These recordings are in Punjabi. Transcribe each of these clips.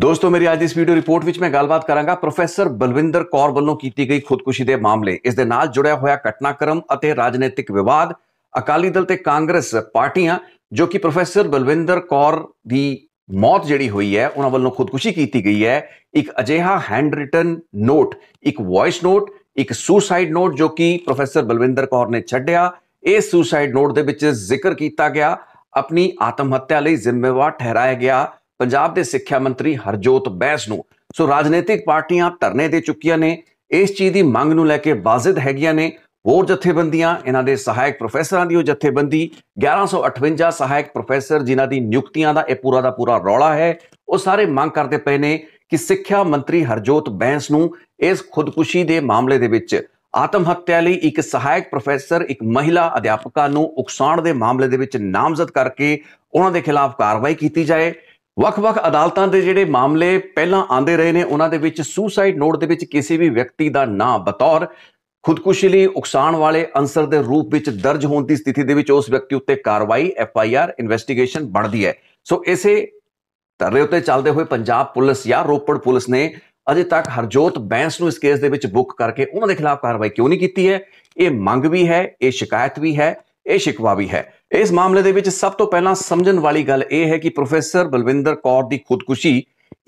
ਦੋਸਤੋ ਮੇਰੀ ਅੱਜ ਦੀ ਇਸ ਵੀਡੀਓ ਰਿਪੋਰਟ ਵਿੱਚ ਮੈਂ ਗੱਲਬਾਤ ਕਰਾਂਗਾ ਪ੍ਰੋਫੈਸਰ ਬਲਵਿੰਦਰ ਕੌਰ ਵੱਲੋਂ ਕੀਤੀ ਗਈ ਖੁਦਕੁਸ਼ੀ ਦੇ ਮਾਮਲੇ ਇਸ ਦੇ ਨਾਲ ਜੁੜਿਆ ਹੋਇਆ ਘਟਨਾਕ੍ਰਮ ਅਤੇ ਰਾਜਨੀਤਿਕ ਵਿਵਾਦ ਅਕਾਲੀ ਦਲ ਤੇ ਕਾਂਗਰਸ ਪਾਰਟੀਆਂ ਜੋ ਕਿ ਪ੍ਰੋਫੈਸਰ ਬਲਵਿੰਦਰ ਕੌਰ ਦੀ ਮੌਤ ਜਿਹੜੀ ਹੋਈ ਹੈ ਉਹਨਾਂ ਵੱਲੋਂ ਖੁਦਕੁਸ਼ੀ ਕੀਤੀ ਗਈ ਹੈ ਇੱਕ ਅਜੇਹਾ ਹੈਂਡ ਰਿਟਨ ਨੋਟ ਇੱਕ ਵੌਇਸ ਨੋਟ ਇੱਕ ਸੁਸਾਈਡ ਨੋਟ ਜੋ ਕਿ ਪ੍ਰੋਫੈਸਰ ਬਲਵਿੰਦਰ ਕੌਰ ਨੇ ਛੱਡਿਆ ਇਸ ਸੁਸਾਈਡ ਨੋਟ ਦੇ ਵਿੱਚ ਜ਼ਿਕਰ ਕੀਤਾ ਗਿਆ ਆਪਣੀ ਆਤਮ ਹੱਤਿਆ ਲਈ ਜ਼ਿੰਮੇਵਾਰ ਠਹਿਰਾਇਆ ਗਿਆ ਪੰਜਾਬ ਦੇ ਸਿੱਖਿਆ ਮੰਤਰੀ ਹਰਜੋਤ ਬੈਂਸ ਨੂੰ ਸੋ ਰਾਜਨੀਤਿਕ ਪਾਰਟੀਆਂ ਧਰਨੇ ਦੇ ਚੁੱਕੀਆਂ ਨੇ ਇਸ ਚੀਜ਼ ਦੀ ਮੰਗ ਨੂੰ ਲੈ ਕੇ ਵਾਜ਼ਿਦ ਹੈਗੀਆਂ ਨੇ ਹੋਰ ਜਥੇਬੰਦੀਆਂ ਇਹਨਾਂ ਦੇ ਸਹਾਇਕ ਪ੍ਰੋਫੈਸਰਾਂ ਦੀ ਉਹ ਜਥੇਬੰਦੀ 1158 ਸਹਾਇਕ ਪ੍ਰੋਫੈਸਰ ਜਿਨ੍ਹਾਂ ਦੀ ਨਿਯੁਕਤੀਆਂ ਦਾ ਇਹ ਪੂਰਾ ਦਾ ਪੂਰਾ ਰੌਲਾ ਹੈ ਉਹ ਸਾਰੇ ਮੰਗ ਕਰਦੇ ਪਏ ਨੇ ਕਿ ਸਿੱਖਿਆ ਮੰਤਰੀ ਹਰਜੋਤ ਬੈਂਸ ਨੂੰ ਇਸ ਖੁਦਕੁਸ਼ੀ ਦੇ ਮਾਮਲੇ ਦੇ ਵਿੱਚ ਆਤਮ ਹੱਤਿਆ ਲਈ ਇੱਕ ਸਹਾਇਕ ਪ੍ਰੋਫੈਸਰ ਇੱਕ ਮਹਿਲਾ ਅਧਿਆਪਕਾ ਨੂੰ ਉਕਸਾਉਣ ਦੇ ਮਾਮਲੇ ਦੇ ਵਿੱਚ ਨਾਮਜ਼ਦ ਕਰਕੇ ਉਹਨਾਂ ਦੇ ਖਿਲਾਫ ਕਾਰਵਾਈ ਕੀਤੀ ਜਾਏ ਵੱਖ-ਵੱਖ ਅਦਾਲਤਾਂ ਦੇ ਜਿਹੜੇ ਮਾਮਲੇ ਪਹਿਲਾਂ ਆਂਦੇ ਰਹੇ ਨੇ ਉਹਨਾਂ ਦੇ ਵਿੱਚ ਸੁਸਾਈਡ ਨੋਟ ਦੇ ਵਿੱਚ ਕਿਸੇ ਵੀ ਵਿਅਕਤੀ ਦਾ ਨਾਂ ਬਤੌਰ ਖੁਦਕੁਸ਼ੀ ਲਈ ਉਕਸਾਣ ਵਾਲੇ ਅੰਸਰ ਦੇ ਰੂਪ ਵਿੱਚ ਦਰਜ ਹੋਣ ਦੀ ਸਥਿਤੀ ਦੇ ਵਿੱਚ ਉਸ ਵਿਅਕਤੀ ਉੱਤੇ ਕਾਰਵਾਈ ਐਫ ਆਈ ਆਰ ਇਨਵੈਸਟੀਗੇਸ਼ਨ ਬਣਦੀ ਹੈ ਸੋ ਇਸੇ ਤਰ੍ਹਾਂ ਉੱਤੇ ਚੱਲਦੇ ਹੋਏ ਪੰਜਾਬ ਪੁਲਿਸ ਜਾਂ ਰੋਪੜ ਪੁਲਿਸ ਨੇ ਅਜੇ ਤੱਕ ਹਰਜੋਤ ਬੈਂਸ ਨੂੰ ਇਸ ਕੇਸ ਦੇ ਵਿੱਚ ਬੁੱਕ ਕਰਕੇ ਉਹਨਾਂ ਦੇ ਖਿਲਾਫ ਕਾਰਵਾਈ ਕਿਉਂ ਨਹੀਂ ਕੀਤੀ ਹੈ ਇਹ ਮੰਗ ਵੀ ਹੈ ਇਹ ਸ਼ਿਕਾਇਤ ਵੀ ਹੈ ਇਹ ਸ਼ਿਕਵਾ ਵੀ ਹੈ ਇਸ ਮਾਮਲੇ ਦੇ ਵਿੱਚ ਸਭ ਤੋਂ ਪਹਿਲਾਂ ਸਮਝਣ ਵਾਲੀ ਗੱਲ ਇਹ ਹੈ ਕਿ ਪ੍ਰੋਫੈਸਰ ਬਲਵਿੰਦਰ ਕੌਰ ਦੀ ਖੁਦਕੁਸ਼ੀ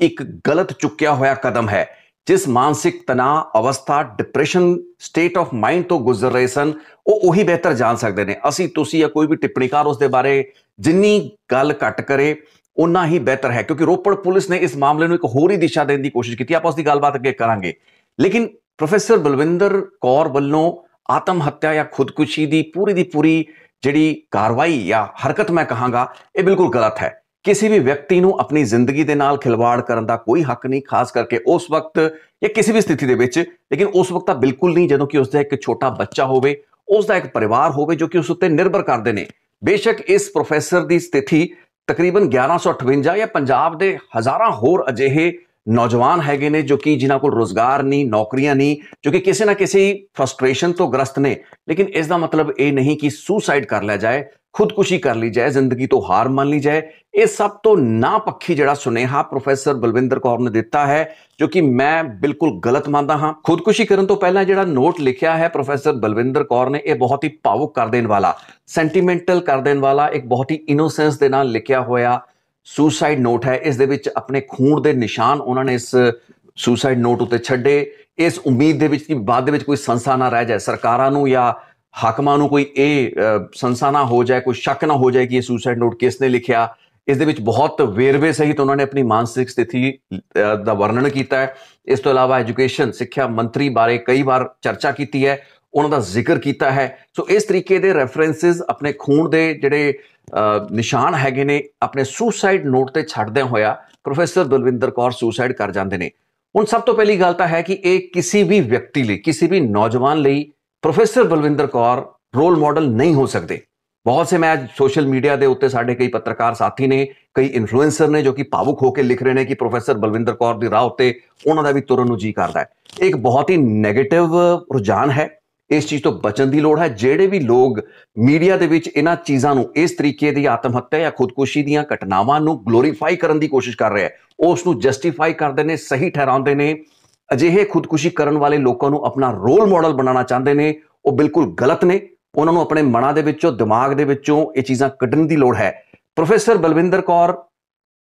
ਇੱਕ ਗਲਤ ਚੁੱਕਿਆ ਹੋਇਆ ਕਦਮ ਹੈ ਜਿਸ ਮਾਨਸਿਕ ਤਣਾਅ ਅਵਸਥਾ ਡਿਪਰੈਸ਼ਨ ਸਟੇਟ ਆਫ ਮਾਈਂਡ ਤੋਂ ਗੁਜ਼ਰ ਰਹੇ ਸਨ ਉਹ ਉਹੀ ਬਿਹਤਰ ਜਾਣ ਸਕਦੇ ਨੇ ਅਸੀਂ ਤੁਸੀਂ ਜਾਂ ਕੋਈ ਵੀ ਟਿੱਪਣੀਕਾਰ ਉਸ ਦੇ ਬਾਰੇ ਜਿੰਨੀ ਗੱਲ ਘਟ ਕਰੇ ਉਨਾ ਹੀ ਬਿਹਤਰ ਹੈ ਕਿਉਂਕਿ ਰੋਪੜ ਪੁਲਿਸ ਨੇ ਇਸ ਮਾਮਲੇ ਨੂੰ ਇੱਕ ਹੋਰ ਹੀ ਦਿਸ਼ਾ ਦੇਣ ਦੀ ਕੋਸ਼ਿਸ਼ ਕੀਤੀ ਆਪਾਂ ਉਸ ਦੀ ਗੱਲਬਾਤ ਅੱਗੇ ਕਰਾਂਗੇ ਲੇਕਿਨ ਪ੍ਰੋਫੈਸਰ ਬਲਵਿੰਦਰ ਕੌਰ ਵੱਲੋਂ ਆਤਮ ਹੱਤਿਆ ਜਾਂ ਖੁਦਕੁਸ਼ੀ ਦੀ ਪੂਰੀ ਦੀ ਪੂਰੀ ਜਿਹੜੀ ਕਾਰਵਾਈ ਜਾਂ ਹਰਕਤ ਮੈਂ ਕਹਾਂਗਾ ਇਹ ਬਿਲਕੁਲ ਗਲਤ ਹੈ ਕਿਸੇ ਵੀ ਵਿਅਕਤੀ ਨੂੰ ਆਪਣੀ ਜ਼ਿੰਦਗੀ ਦੇ ਨਾਲ ਖਿਲਵਾੜ ਕਰਨ ਦਾ ਕੋਈ ਹੱਕ ਨਹੀਂ ਖਾਸ ਕਰਕੇ ਉਸ ਵਕਤ ਜਾਂ ਕਿਸੇ ਵੀ ਸਥਿਤੀ ਦੇ ਵਿੱਚ ਲੇਕਿਨ ਉਸ ਵਕਤ ਤਾਂ ਬਿਲਕੁਲ ਨਹੀਂ ਜਦੋਂ ਕਿ ਉਸ ਦਾ ਇੱਕ ਛੋਟਾ ਬੱਚਾ ਹੋਵੇ ਉਸ ਦਾ ਇੱਕ ਪਰਿਵਾਰ ਹੋਵੇ ਜੋ ਕਿ ਉਸ ਉੱਤੇ ਨਿਰਭਰ ਕਰਦੇ ਨੇ ਬੇਸ਼ੱਕ ਇਸ ਪ੍ਰੋਫੈਸਰ ਦੀ ਸਥਿਤੀ ਤਕਰੀਬਨ 1158 ਜਾਂ ਪੰਜਾਬ ਦੇ ਹਜ਼ਾਰਾਂ ਹੋਰ ਅਜਿਹੇ ਨੌਜਵਾਨ ਹੈਗੇ ਨੇ ਜੋ ਕਿ ਜਿਨ੍ਹਾਂ ਕੋਲ ਰੋਜ਼ਗਾਰ ਨਹੀਂ ਨੌਕਰੀਆਂ ਨਹੀਂ ਜੋ ਕਿ ਕਿਸੇ ਨਾ ਕਿਸੇ ਫਰਸਟ੍ਰੇਸ਼ਨ ਤੋਂ ਗ੍ਰਸਤ ਨੇ ਲੇਕਿਨ ਇਸ ਦਾ ਮਤਲਬ ਇਹ ਨਹੀਂ ਕਿ ਸੁਸਾਈਡ ਕਰ ਲਿਆ ਜਾਏ ਖੁਦਕੁਸ਼ੀ ਕਰ ਲਈ ਜਾਏ ਜ਼ਿੰਦਗੀ ਤੋਂ ਹਾਰ ਮੰਨ ਲਈ ਜਾਏ ਇਹ ਸਭ ਤੋਂ ਨਾ ਪੱਖੀ ਜਿਹੜਾ ਸੁਨੇਹਾ ਪ੍ਰੋਫੈਸਰ ਬਲਵਿੰਦਰ ਕੌਰ ਨੇ ਦਿੱਤਾ ਹੈ ਜੋ ਕਿ ਮੈਂ ਬਿਲਕੁਲ ਗਲਤ ਮੰਨਦਾ ਹਾਂ ਖੁਦਕੁਸ਼ੀ ਕਰਨ ਤੋਂ ਪਹਿਲਾਂ ਜਿਹੜਾ ਨੋਟ ਲਿਖਿਆ ਹੈ ਪ੍ਰੋਫੈਸਰ ਬਲਵਿੰਦਰ ਕੌਰ ਨੇ ਇਹ ਬਹੁਤ ਹੀ ਭਾਵੁਕ ਕਰ ਦੇਣ ਵਾਲਾ ਸੈਂਟੀਮੈਂਟਲ ਕਰ ਦੇਣ ਵਾਲਾ ਇੱਕ ਬਹੁਤ ਹੀ ਇਨੋਸੈਂਸ ਦੇ ਨਾਲ ਲਿਖਿਆ ਹੋਇਆ ਸੁਸਾਈਡ ਨੋਟ ਹੈ ਇਸ ਦੇ ਵਿੱਚ ਆਪਣੇ ਖੂਨ ਦੇ ਨਿਸ਼ਾਨ ਉਹਨਾਂ ਨੇ ਇਸ ਸੁਸਾਈਡ ਨੋਟ ਉੱਤੇ ਛੱਡੇ ਇਸ ਉਮੀਦ ਦੇ ਵਿੱਚ ਕਿ ਬਾਅਦ ਦੇ ਵਿੱਚ ਕੋਈ ਸੰਸਾ ਨਾ ਰਹਿ ਜਾਏ ਸਰਕਾਰਾਂ ਨੂੰ ਜਾਂ ਹਾਕਮਾਂ ਨੂੰ ਕੋਈ ਇਹ ਸੰਸਾ ਨਾ ਹੋ ਜਾਏ ਕੋਈ ਸ਼ੱਕ ਨਾ ਹੋ ਜਾਏ ਕਿ ਇਹ ਸੁਸਾਈਡ ਨੋਟ ਕਿਸ ਨੇ ਲਿਖਿਆ ਇਸ ਦੇ ਵਿੱਚ ਬਹੁਤ ਵੇਰਵੇ ਤੋਂ ਉਹਨਾਂ ਨੇ ਆਪਣੀ ਮਾਨਸਿਕ ਸਥਿਤੀ ਦਾ ਵਰਣਨ ਕੀਤਾ ਹੈ ਇਸ ਤੋਂ ਇਲਾਵਾ ਐਜੂਕੇਸ਼ਨ ਸਿੱਖਿਆ ਮੰਤਰੀ ਬਾਰੇ ਕਈ ਵਾਰ ਚਰਚਾ ਕੀਤੀ ਹੈ ਉਹਨਾਂ ਦਾ ਜ਼ਿਕਰ ਕੀਤਾ ਹੈ ਸੋ ਇਸ ਤਰੀਕੇ ਦੇ ਰੈਫਰੈਂਸਸ ਆਪਣੇ ਖੂਨ ਦੇ ਜਿਹੜੇ ਨਿਸ਼ਾਨ ਹੈਗੇ ਨੇ ਆਪਣੇ ਸੁਸਾਈਡ ਨੋਟ ਤੇ ਛੱਡਦੇ ਹੋਇਆ ਪ੍ਰੋਫੈਸਰ ਦਲਵਿੰਦਰ ਕੌਰ ਸੁਸਾਈਡ ਕਰ ਜਾਂਦੇ ਨੇ ਹੁਣ ਸਭ ਤੋਂ ਪਹਿਲੀ ਗੱਲ ਤਾਂ ਹੈ ਕਿ ਇਹ ਕਿਸੇ ਵੀ ਵਿਅਕਤੀ ਲਈ ਕਿਸੇ ਵੀ ਨੌਜਵਾਨ ਲਈ professor Balwinder Kaur role model ਨਹੀਂ ਹੋ ਸਕਦੇ ਬਹੁਤ ਸੇ ਮੈਂ ਸੋਸ਼ਲ ਮੀਡੀਆ ਦੇ ਉੱਤੇ ਸਾਡੇ ਕਈ ਪੱਤਰਕਾਰ ਸਾਥੀ ਨੇ ਕਈ ਇਨਫਲੂਐਂਸਰ ਨੇ ਜੋ ਕਿ ਭਾਵੁਕ ਹੋ ਕੇ ਲਿਖ ਰਹੇ ਨੇ ਕਿ ਪ੍ਰੋਫੈਸਰ ਬਲਵਿੰਦਰ ਕੌਰ ਦੀ ਰਾਹ ਉੱਤੇ ਉਹਨਾਂ ਦਾ ਵੀ ਤੁਰਨ ਨੂੰ ਜੀ ਕਰਦਾ ਹੈ ਇੱਕ ਬਹੁਤ ਹੀ 네ਗੇਟਿਵ ਰੁਝਾਨ ਹੈ ਇਸ ਚੀਜ਼ ਤੋਂ ਬਚਣ ਦੀ ਲੋੜ ਹੈ ਜਿਹੜੇ ਵੀ ਲੋਕ ਮੀਡੀਆ ਦੇ ਵਿੱਚ ਇਹਨਾਂ ਚੀਜ਼ਾਂ ਨੂੰ ਇਸ ਤਰੀਕੇ ਦੀ ਆਤਮ ਹੱਤਿਆ ਜਾਂ ਖੁਦਕੁਸ਼ੀ ਦੀਆਂ ਘਟਨਾਵਾਂ ਨੂੰ ਗਲੋਰੀਫਾਈ ਕਰਨ ਦੀ ਕੋਸ਼ਿਸ਼ ਕਰ ਰਿਹਾ ਹੈ ਉਸ ਨੂੰ ਜਸਟੀਫਾਈ ਕਰਦੇ ਨੇ ਸਹੀ ਠਹਿਰਾਉਂਦੇ ਨੇ ਅਜਿਹੇ ਖੁਦਕੁਸ਼ੀ ਕਰਨ ਵਾਲੇ ਲੋਕਾਂ ਨੂੰ ਆਪਣਾ ਰੋਲ ਮਾਡਲ ਬਣਾਉਣਾ ਚਾਹੁੰਦੇ ਨੇ ਉਹ ਬਿਲਕੁਲ ਗਲਤ ਨੇ ਉਹਨਾਂ ਨੂੰ ਆਪਣੇ ਮਨਾਂ ਦੇ ਵਿੱਚੋਂ ਦਿਮਾਗ ਦੇ ਵਿੱਚੋਂ ਇਹ ਚੀਜ਼ਾਂ ਕੱਢਣ ਦੀ ਲੋੜ ਹੈ ਪ੍ਰੋਫੈਸਰ ਬਲਵਿੰਦਰ ਕੌਰ